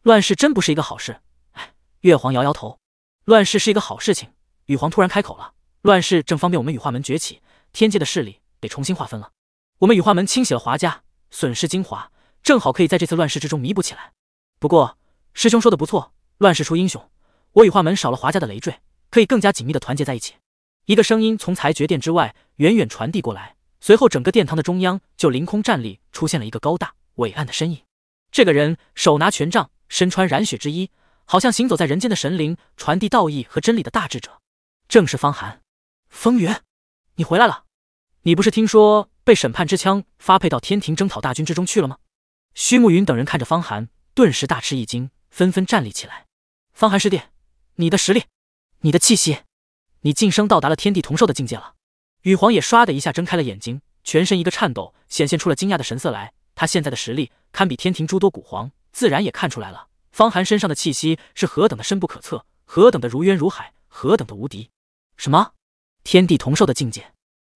乱世真不是一个好事，哎，月皇摇摇头。乱世是一个好事情。羽皇突然开口了，乱世正方便我们羽化门崛起，天界的势力得重新划分了。我们羽化门清洗了华家，损失精华，正好可以在这次乱世之中弥补起来。不过师兄说的不错，乱世出英雄，我羽化门少了华家的累赘，可以更加紧密的团结在一起。一个声音从裁决殿之外远远传递过来，随后整个殿堂的中央就凌空站立出现了一个高大伟岸的身影。这个人手拿权杖。身穿染血之衣，好像行走在人间的神灵，传递道义和真理的大智者，正是方寒。风云，你回来了！你不是听说被审判之枪发配到天庭征讨大军之中去了吗？虚慕云等人看着方寒，顿时大吃一惊，纷纷站立起来。方寒师弟，你的实力，你的气息，你晋升到达了天地同寿的境界了！羽皇也唰的一下睁开了眼睛，全身一个颤抖，显现出了惊讶的神色来。他现在的实力堪比天庭诸多古皇，自然也看出来了，方寒身上的气息是何等的深不可测，何等的如渊如海，何等的无敌。什么？天地同寿的境界？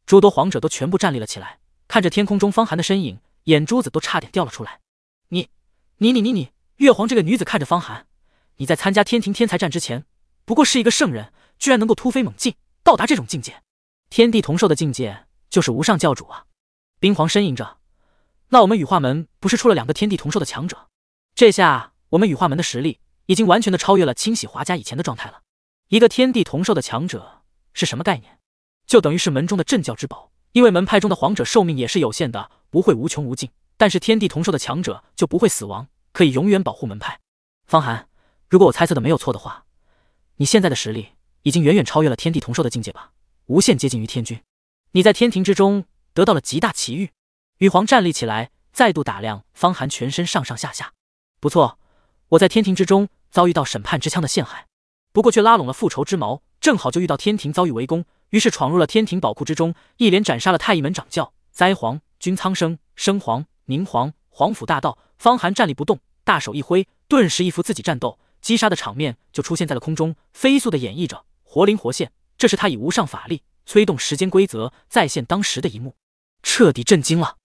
诸多皇者都全部站立了起来，看着天空中方寒的身影，眼珠子都差点掉了出来。你、你、你、你、你！月皇这个女子看着方寒，你在参加天庭天才战之前，不过是一个圣人，居然能够突飞猛进，到达这种境界？天地同寿的境界就是无上教主啊！冰皇呻吟着。那我们羽化门不是出了两个天地同寿的强者？这下我们羽化门的实力已经完全的超越了清洗华家以前的状态了。一个天地同寿的强者是什么概念？就等于是门中的镇教之宝，因为门派中的皇者寿命也是有限的，不会无穷无尽，但是天地同寿的强者就不会死亡，可以永远保护门派。方寒，如果我猜测的没有错的话，你现在的实力已经远远超越了天地同寿的境界吧？无限接近于天君，你在天庭之中得到了极大奇遇。羽皇站立起来，再度打量方寒全身上上下下，不错，我在天庭之中遭遇到审判之枪的陷害，不过却拉拢了复仇之矛，正好就遇到天庭遭遇围攻，于是闯入了天庭宝库之中，一连斩杀了太一门掌教灾皇、君苍生、生皇、宁皇、皇甫大道。方寒站立不动，大手一挥，顿时一幅自己战斗击杀的场面就出现在了空中，飞速的演绎着，活灵活现。这是他以无上法力催动时间规则再现当时的一幕，彻底震惊了。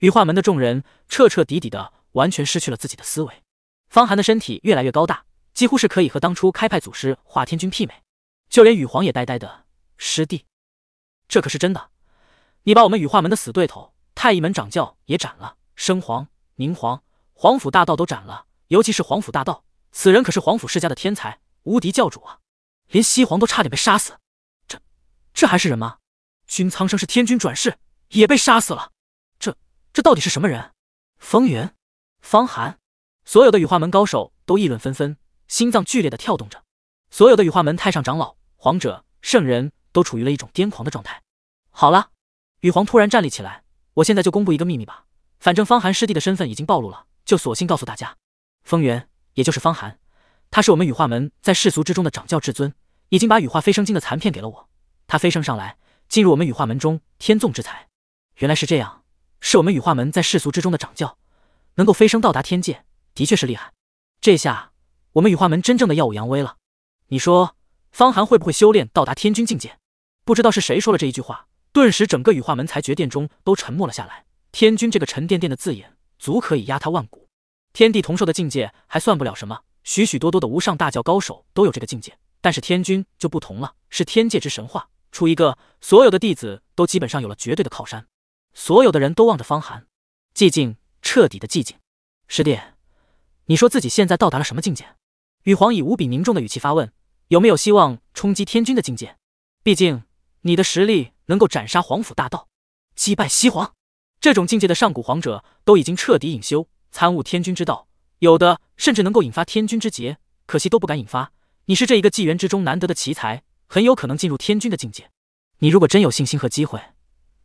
羽化门的众人彻彻底底的完全失去了自己的思维，方寒的身体越来越高大，几乎是可以和当初开派祖师华天君媲美。就连羽皇也呆呆的。师弟，这可是真的！你把我们羽化门的死对头太乙门掌教也斩了，升皇、宁皇、皇甫大道都斩了，尤其是皇甫大道，此人可是皇甫世家的天才无敌教主啊！连西皇都差点被杀死，这这还是人吗？君苍生是天君转世，也被杀死了。这到底是什么人？风云、方寒，所有的羽化门高手都议论纷纷，心脏剧烈的跳动着。所有的羽化门太上长老、皇者、圣人都处于了一种癫狂的状态。好了，羽皇突然站立起来，我现在就公布一个秘密吧。反正方寒师弟的身份已经暴露了，就索性告诉大家，风云也就是方寒，他是我们羽化门在世俗之中的掌教至尊，已经把羽化飞升经的残片给了我。他飞升上来，进入我们羽化门中，天纵之才。原来是这样。是我们羽化门在世俗之中的掌教，能够飞升到达天界，的确是厉害。这下我们羽化门真正的耀武扬威了。你说方寒会不会修炼到达天君境界？不知道是谁说了这一句话，顿时整个羽化门裁决殿中都沉默了下来。天君这个沉甸甸的字眼，足可以压他万古。天地同寿的境界还算不了什么，许许多多的无上大教高手都有这个境界，但是天君就不同了，是天界之神话。出一个，所有的弟子都基本上有了绝对的靠山。所有的人都望着方寒，寂静，彻底的寂静。师弟，你说自己现在到达了什么境界？羽皇以无比凝重的语气发问：“有没有希望冲击天君的境界？毕竟你的实力能够斩杀皇甫大道，击败西皇，这种境界的上古皇者都已经彻底隐修，参悟天君之道，有的甚至能够引发天君之劫，可惜都不敢引发。你是这一个纪元之中难得的奇才，很有可能进入天君的境界。你如果真有信心和机会。”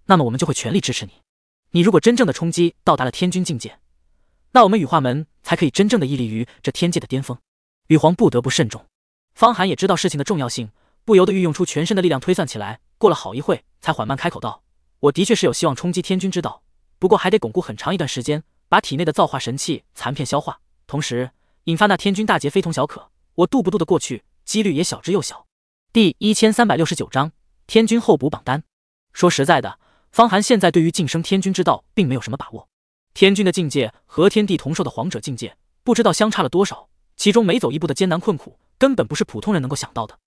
那么我们就会全力支持你。你如果真正的冲击到达了天君境界，那我们羽化门才可以真正的屹立于这天界的巅峰。羽皇不得不慎重，方寒也知道事情的重要性，不由得运用出全身的力量推算起来。过了好一会，才缓慢开口道：“我的确是有希望冲击天君之道，不过还得巩固很长一段时间，把体内的造化神器残片消化，同时引发那天君大劫非同小可，我渡不渡得过去，几率也小之又小。”第一千三百六十九章天君候补榜单。说实在的。方寒现在对于晋升天君之道并没有什么把握，天君的境界和天地同寿的皇者境界不知道相差了多少，其中每走一步的艰难困苦根本不是普通人能够想到的。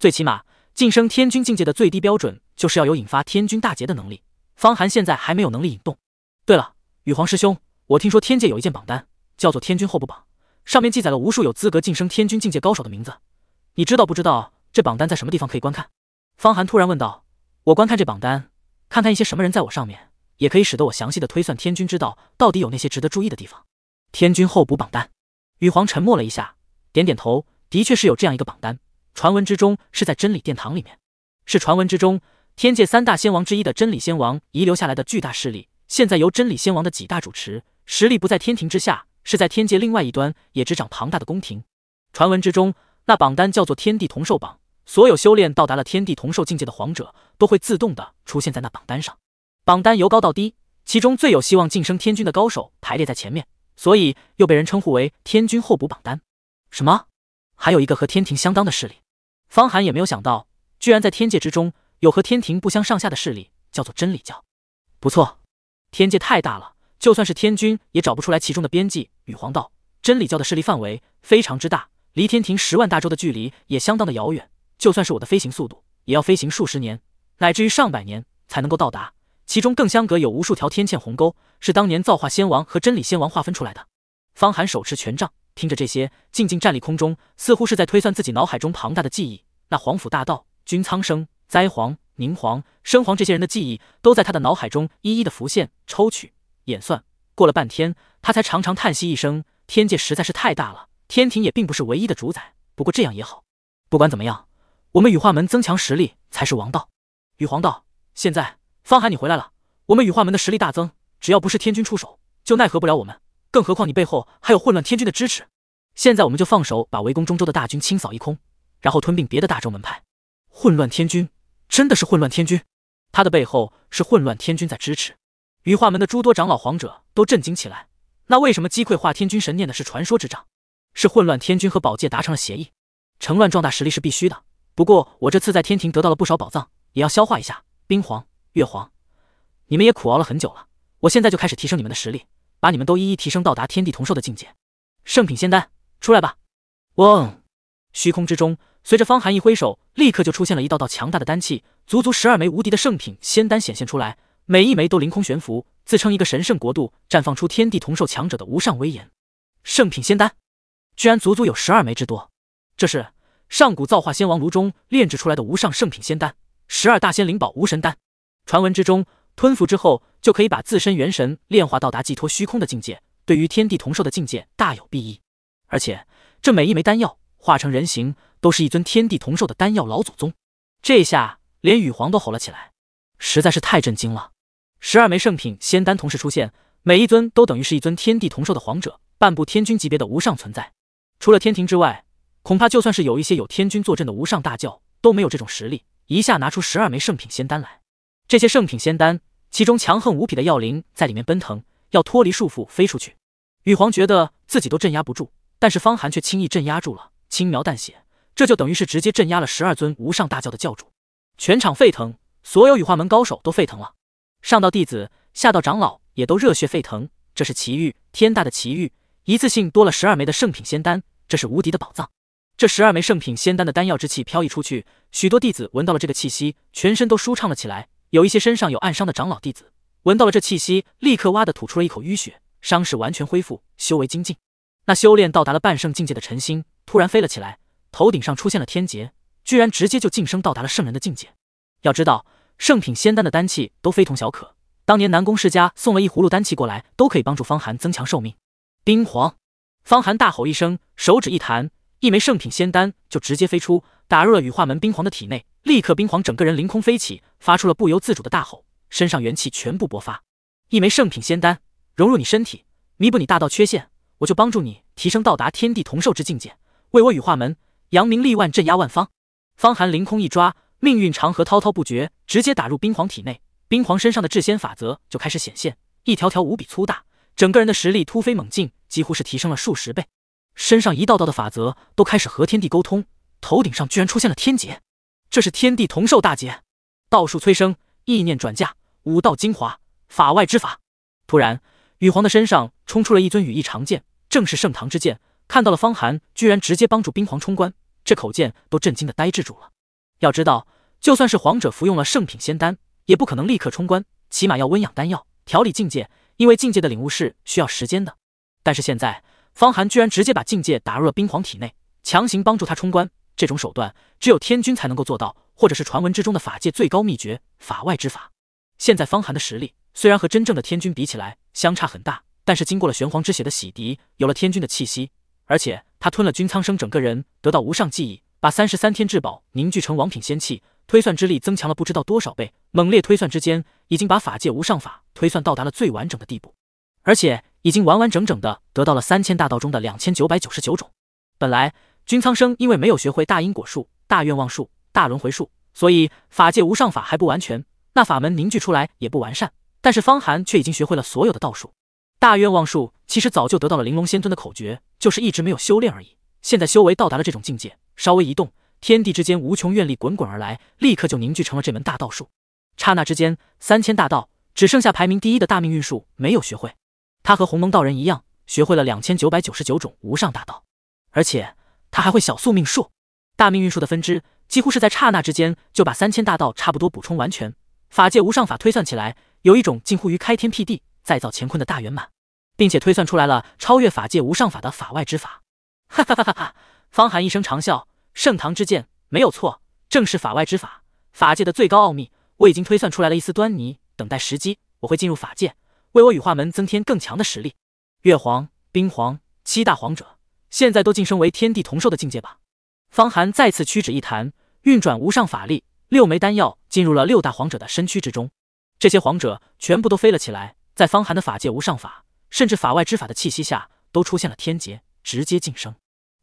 最起码晋升天君境界的最低标准就是要有引发天君大劫的能力，方寒现在还没有能力引动。对了，羽皇师兄，我听说天界有一件榜单，叫做天君候补榜，上面记载了无数有资格晋升天君境界高手的名字，你知道不知道这榜单在什么地方可以观看？方寒突然问道：“我观看这榜单。”看看一些什么人在我上面，也可以使得我详细的推算天君之道到底有那些值得注意的地方。天君候补榜单，羽皇沉默了一下，点点头，的确是有这样一个榜单。传闻之中是在真理殿堂里面，是传闻之中天界三大仙王之一的真理仙王遗留下来的巨大势力，现在由真理仙王的几大主持，实力不在天庭之下，是在天界另外一端也执掌庞大的宫廷。传闻之中，那榜单叫做天地同寿榜。所有修炼到达了天地同寿境界的皇者，都会自动的出现在那榜单上。榜单由高到低，其中最有希望晋升天君的高手排列在前面，所以又被人称呼为天君候补榜单。什么？还有一个和天庭相当的势力？方寒也没有想到，居然在天界之中有和天庭不相上下的势力，叫做真理教。不错，天界太大了，就算是天君也找不出来其中的边际。羽皇道，真理教的势力范围非常之大，离天庭十万大洲的距离也相当的遥远。就算是我的飞行速度，也要飞行数十年，乃至于上百年才能够到达。其中更相隔有无数条天堑鸿沟，是当年造化仙王和真理仙王划分出来的。方寒手持权杖，听着这些，静静站立空中，似乎是在推算自己脑海中庞大的记忆。那皇甫大道、君苍生、灾皇、宁皇、生皇这些人的记忆，都在他的脑海中一一的浮现、抽取、演算。过了半天，他才长长叹息一声：“天界实在是太大了，天庭也并不是唯一的主宰。不过这样也好，不管怎么样。”我们羽化门增强实力才是王道。羽皇道，现在方寒你回来了，我们羽化门的实力大增，只要不是天君出手，就奈何不了我们。更何况你背后还有混乱天君的支持。现在我们就放手，把围攻中州的大军清扫一空，然后吞并别的大州门派。混乱天君真的是混乱天君？他的背后是混乱天君在支持？羽化门的诸多长老皇者都震惊起来。那为什么击溃化天君神念的是传说之杖？是混乱天君和宝界达成了协议？成乱壮大实力是必须的。不过我这次在天庭得到了不少宝藏，也要消化一下。冰皇、月皇，你们也苦熬了很久了，我现在就开始提升你们的实力，把你们都一一提升到达天地同寿的境界。圣品仙丹，出来吧！嗡，虚空之中，随着方寒一挥手，立刻就出现了一道道强大的丹气，足足十二枚无敌的圣品仙丹显现出来，每一枚都凌空悬浮，自称一个神圣国度，绽放出天地同寿强者的无上威严。圣品仙丹，居然足足有十二枚之多，这是？上古造化仙王炉中炼制出来的无上圣品仙丹——十二大仙灵宝无神丹。传闻之中，吞服之后就可以把自身元神炼化，到达寄托虚空的境界，对于天地同寿的境界大有裨益。而且，这每一枚丹药化成人形，都是一尊天地同寿的丹药老祖宗。这下连羽皇都吼了起来，实在是太震惊了！十二枚圣品仙丹同时出现，每一尊都等于是一尊天地同寿的皇者，半步天君级别的无上存在。除了天庭之外，恐怕就算是有一些有天君坐镇的无上大教，都没有这种实力，一下拿出十二枚圣品仙丹来。这些圣品仙丹，其中强横无比的药灵在里面奔腾，要脱离束缚飞出去。羽皇觉得自己都镇压不住，但是方寒却轻易镇压住了，轻描淡写，这就等于是直接镇压了十二尊无上大教的教主。全场沸腾，所有羽化门高手都沸腾了，上到弟子，下到长老，也都热血沸腾。这是奇遇，天大的奇遇，一次性多了十二枚的圣品仙丹，这是无敌的宝藏。这十二枚圣品仙丹的丹药之气飘逸出去，许多弟子闻到了这个气息，全身都舒畅了起来。有一些身上有暗伤的长老弟子，闻到了这气息，立刻哇的吐出了一口淤血，伤势完全恢复，修为精进。那修炼到达了半圣境界的陈星突然飞了起来，头顶上出现了天劫，居然直接就晋升到达了圣人的境界。要知道，圣品仙丹的丹气都非同小可，当年南宫世家送了一葫芦丹气过来，都可以帮助方寒增强寿命。冰皇，方寒大吼一声，手指一弹。一枚圣品仙丹就直接飞出，打入了羽化门冰皇的体内。立刻，冰皇整个人凌空飞起，发出了不由自主的大吼，身上元气全部勃发。一枚圣品仙丹融入你身体，弥补你大道缺陷，我就帮助你提升到达天地同寿之境界，为我羽化门扬名立万，镇压万方。方寒凌空一抓，命运长河滔滔不绝，直接打入冰皇体内。冰皇身上的至仙法则就开始显现，一条条无比粗大，整个人的实力突飞猛进，几乎是提升了数十倍。身上一道道的法则都开始和天地沟通，头顶上居然出现了天劫，这是天地同寿大劫。道术催生，意念转嫁，武道精华，法外之法。突然，羽皇的身上冲出了一尊羽翼长剑，正是盛唐之剑。看到了方寒居然直接帮助冰皇冲关，这口剑都震惊的呆滞住了。要知道，就算是皇者服用了圣品仙丹，也不可能立刻冲关，起码要温养丹药，调理境界，因为境界的领悟是需要时间的。但是现在。方寒居然直接把境界打入了冰皇体内，强行帮助他冲关。这种手段只有天君才能够做到，或者是传闻之中的法界最高秘诀——法外之法。现在方寒的实力虽然和真正的天君比起来相差很大，但是经过了玄黄之血的洗涤，有了天君的气息，而且他吞了君苍生整个人，得到无上记忆，把三十三天至宝凝聚成王品仙器，推算之力增强了不知道多少倍。猛烈推算之间，已经把法界无上法推算到达了最完整的地步，而且。已经完完整整的得到了三千大道中的两千九百九十九种。本来君苍生因为没有学会大因果术、大愿望术、大轮回术，所以法界无上法还不完全，那法门凝聚出来也不完善。但是方寒却已经学会了所有的道术。大愿望术其实早就得到了玲珑仙尊的口诀，就是一直没有修炼而已。现在修为到达了这种境界，稍微一动，天地之间无穷愿力滚滚而来，立刻就凝聚成了这门大道术。刹那之间，三千大道只剩下排名第一的大命运术没有学会。他和鸿蒙道人一样，学会了两千九百九十九种无上大道，而且他还会小宿命术、大命运术的分支，几乎是在刹那之间就把三千大道差不多补充完全。法界无上法推算起来，有一种近乎于开天辟地、再造乾坤的大圆满，并且推算出来了超越法界无上法的法外之法。哈哈哈哈！方寒一声长笑，盛唐之剑没有错，正是法外之法，法界的最高奥秘。我已经推算出来了一丝端倪，等待时机，我会进入法界。为我羽化门增添更强的实力。月皇、冰皇，七大皇者现在都晋升为天地同寿的境界吧？方寒再次屈指一弹，运转无上法力，六枚丹药进入了六大皇者的身躯之中。这些皇者全部都飞了起来，在方寒的法界无上法，甚至法外之法的气息下，都出现了天劫，直接晋升。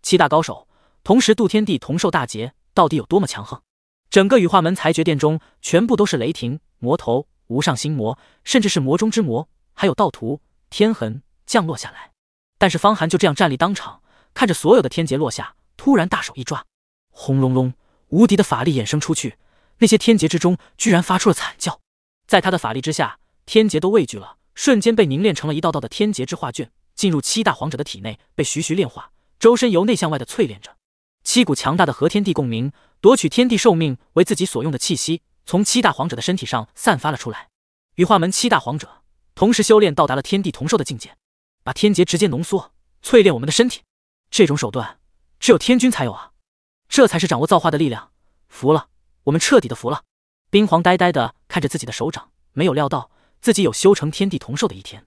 七大高手同时渡天地同寿大劫，到底有多么强横？整个羽化门裁决殿中，全部都是雷霆魔头、无上心魔，甚至是魔中之魔。还有盗图天痕降落下来，但是方寒就这样站立当场，看着所有的天劫落下，突然大手一抓，轰隆隆，无敌的法力衍生出去，那些天劫之中居然发出了惨叫，在他的法力之下，天劫都畏惧了，瞬间被凝练成了一道道的天劫之画卷，进入七大皇者的体内，被徐徐炼化，周身由内向外的淬炼着，七股强大的和天地共鸣，夺取天地寿命为自己所用的气息，从七大皇者的身体上散发了出来，羽化门七大皇者。同时修炼，到达了天地同寿的境界，把天劫直接浓缩，淬炼我们的身体。这种手段，只有天君才有啊！这才是掌握造化的力量。服了，我们彻底的服了。冰皇呆呆的看着自己的手掌，没有料到自己有修成天地同寿的一天。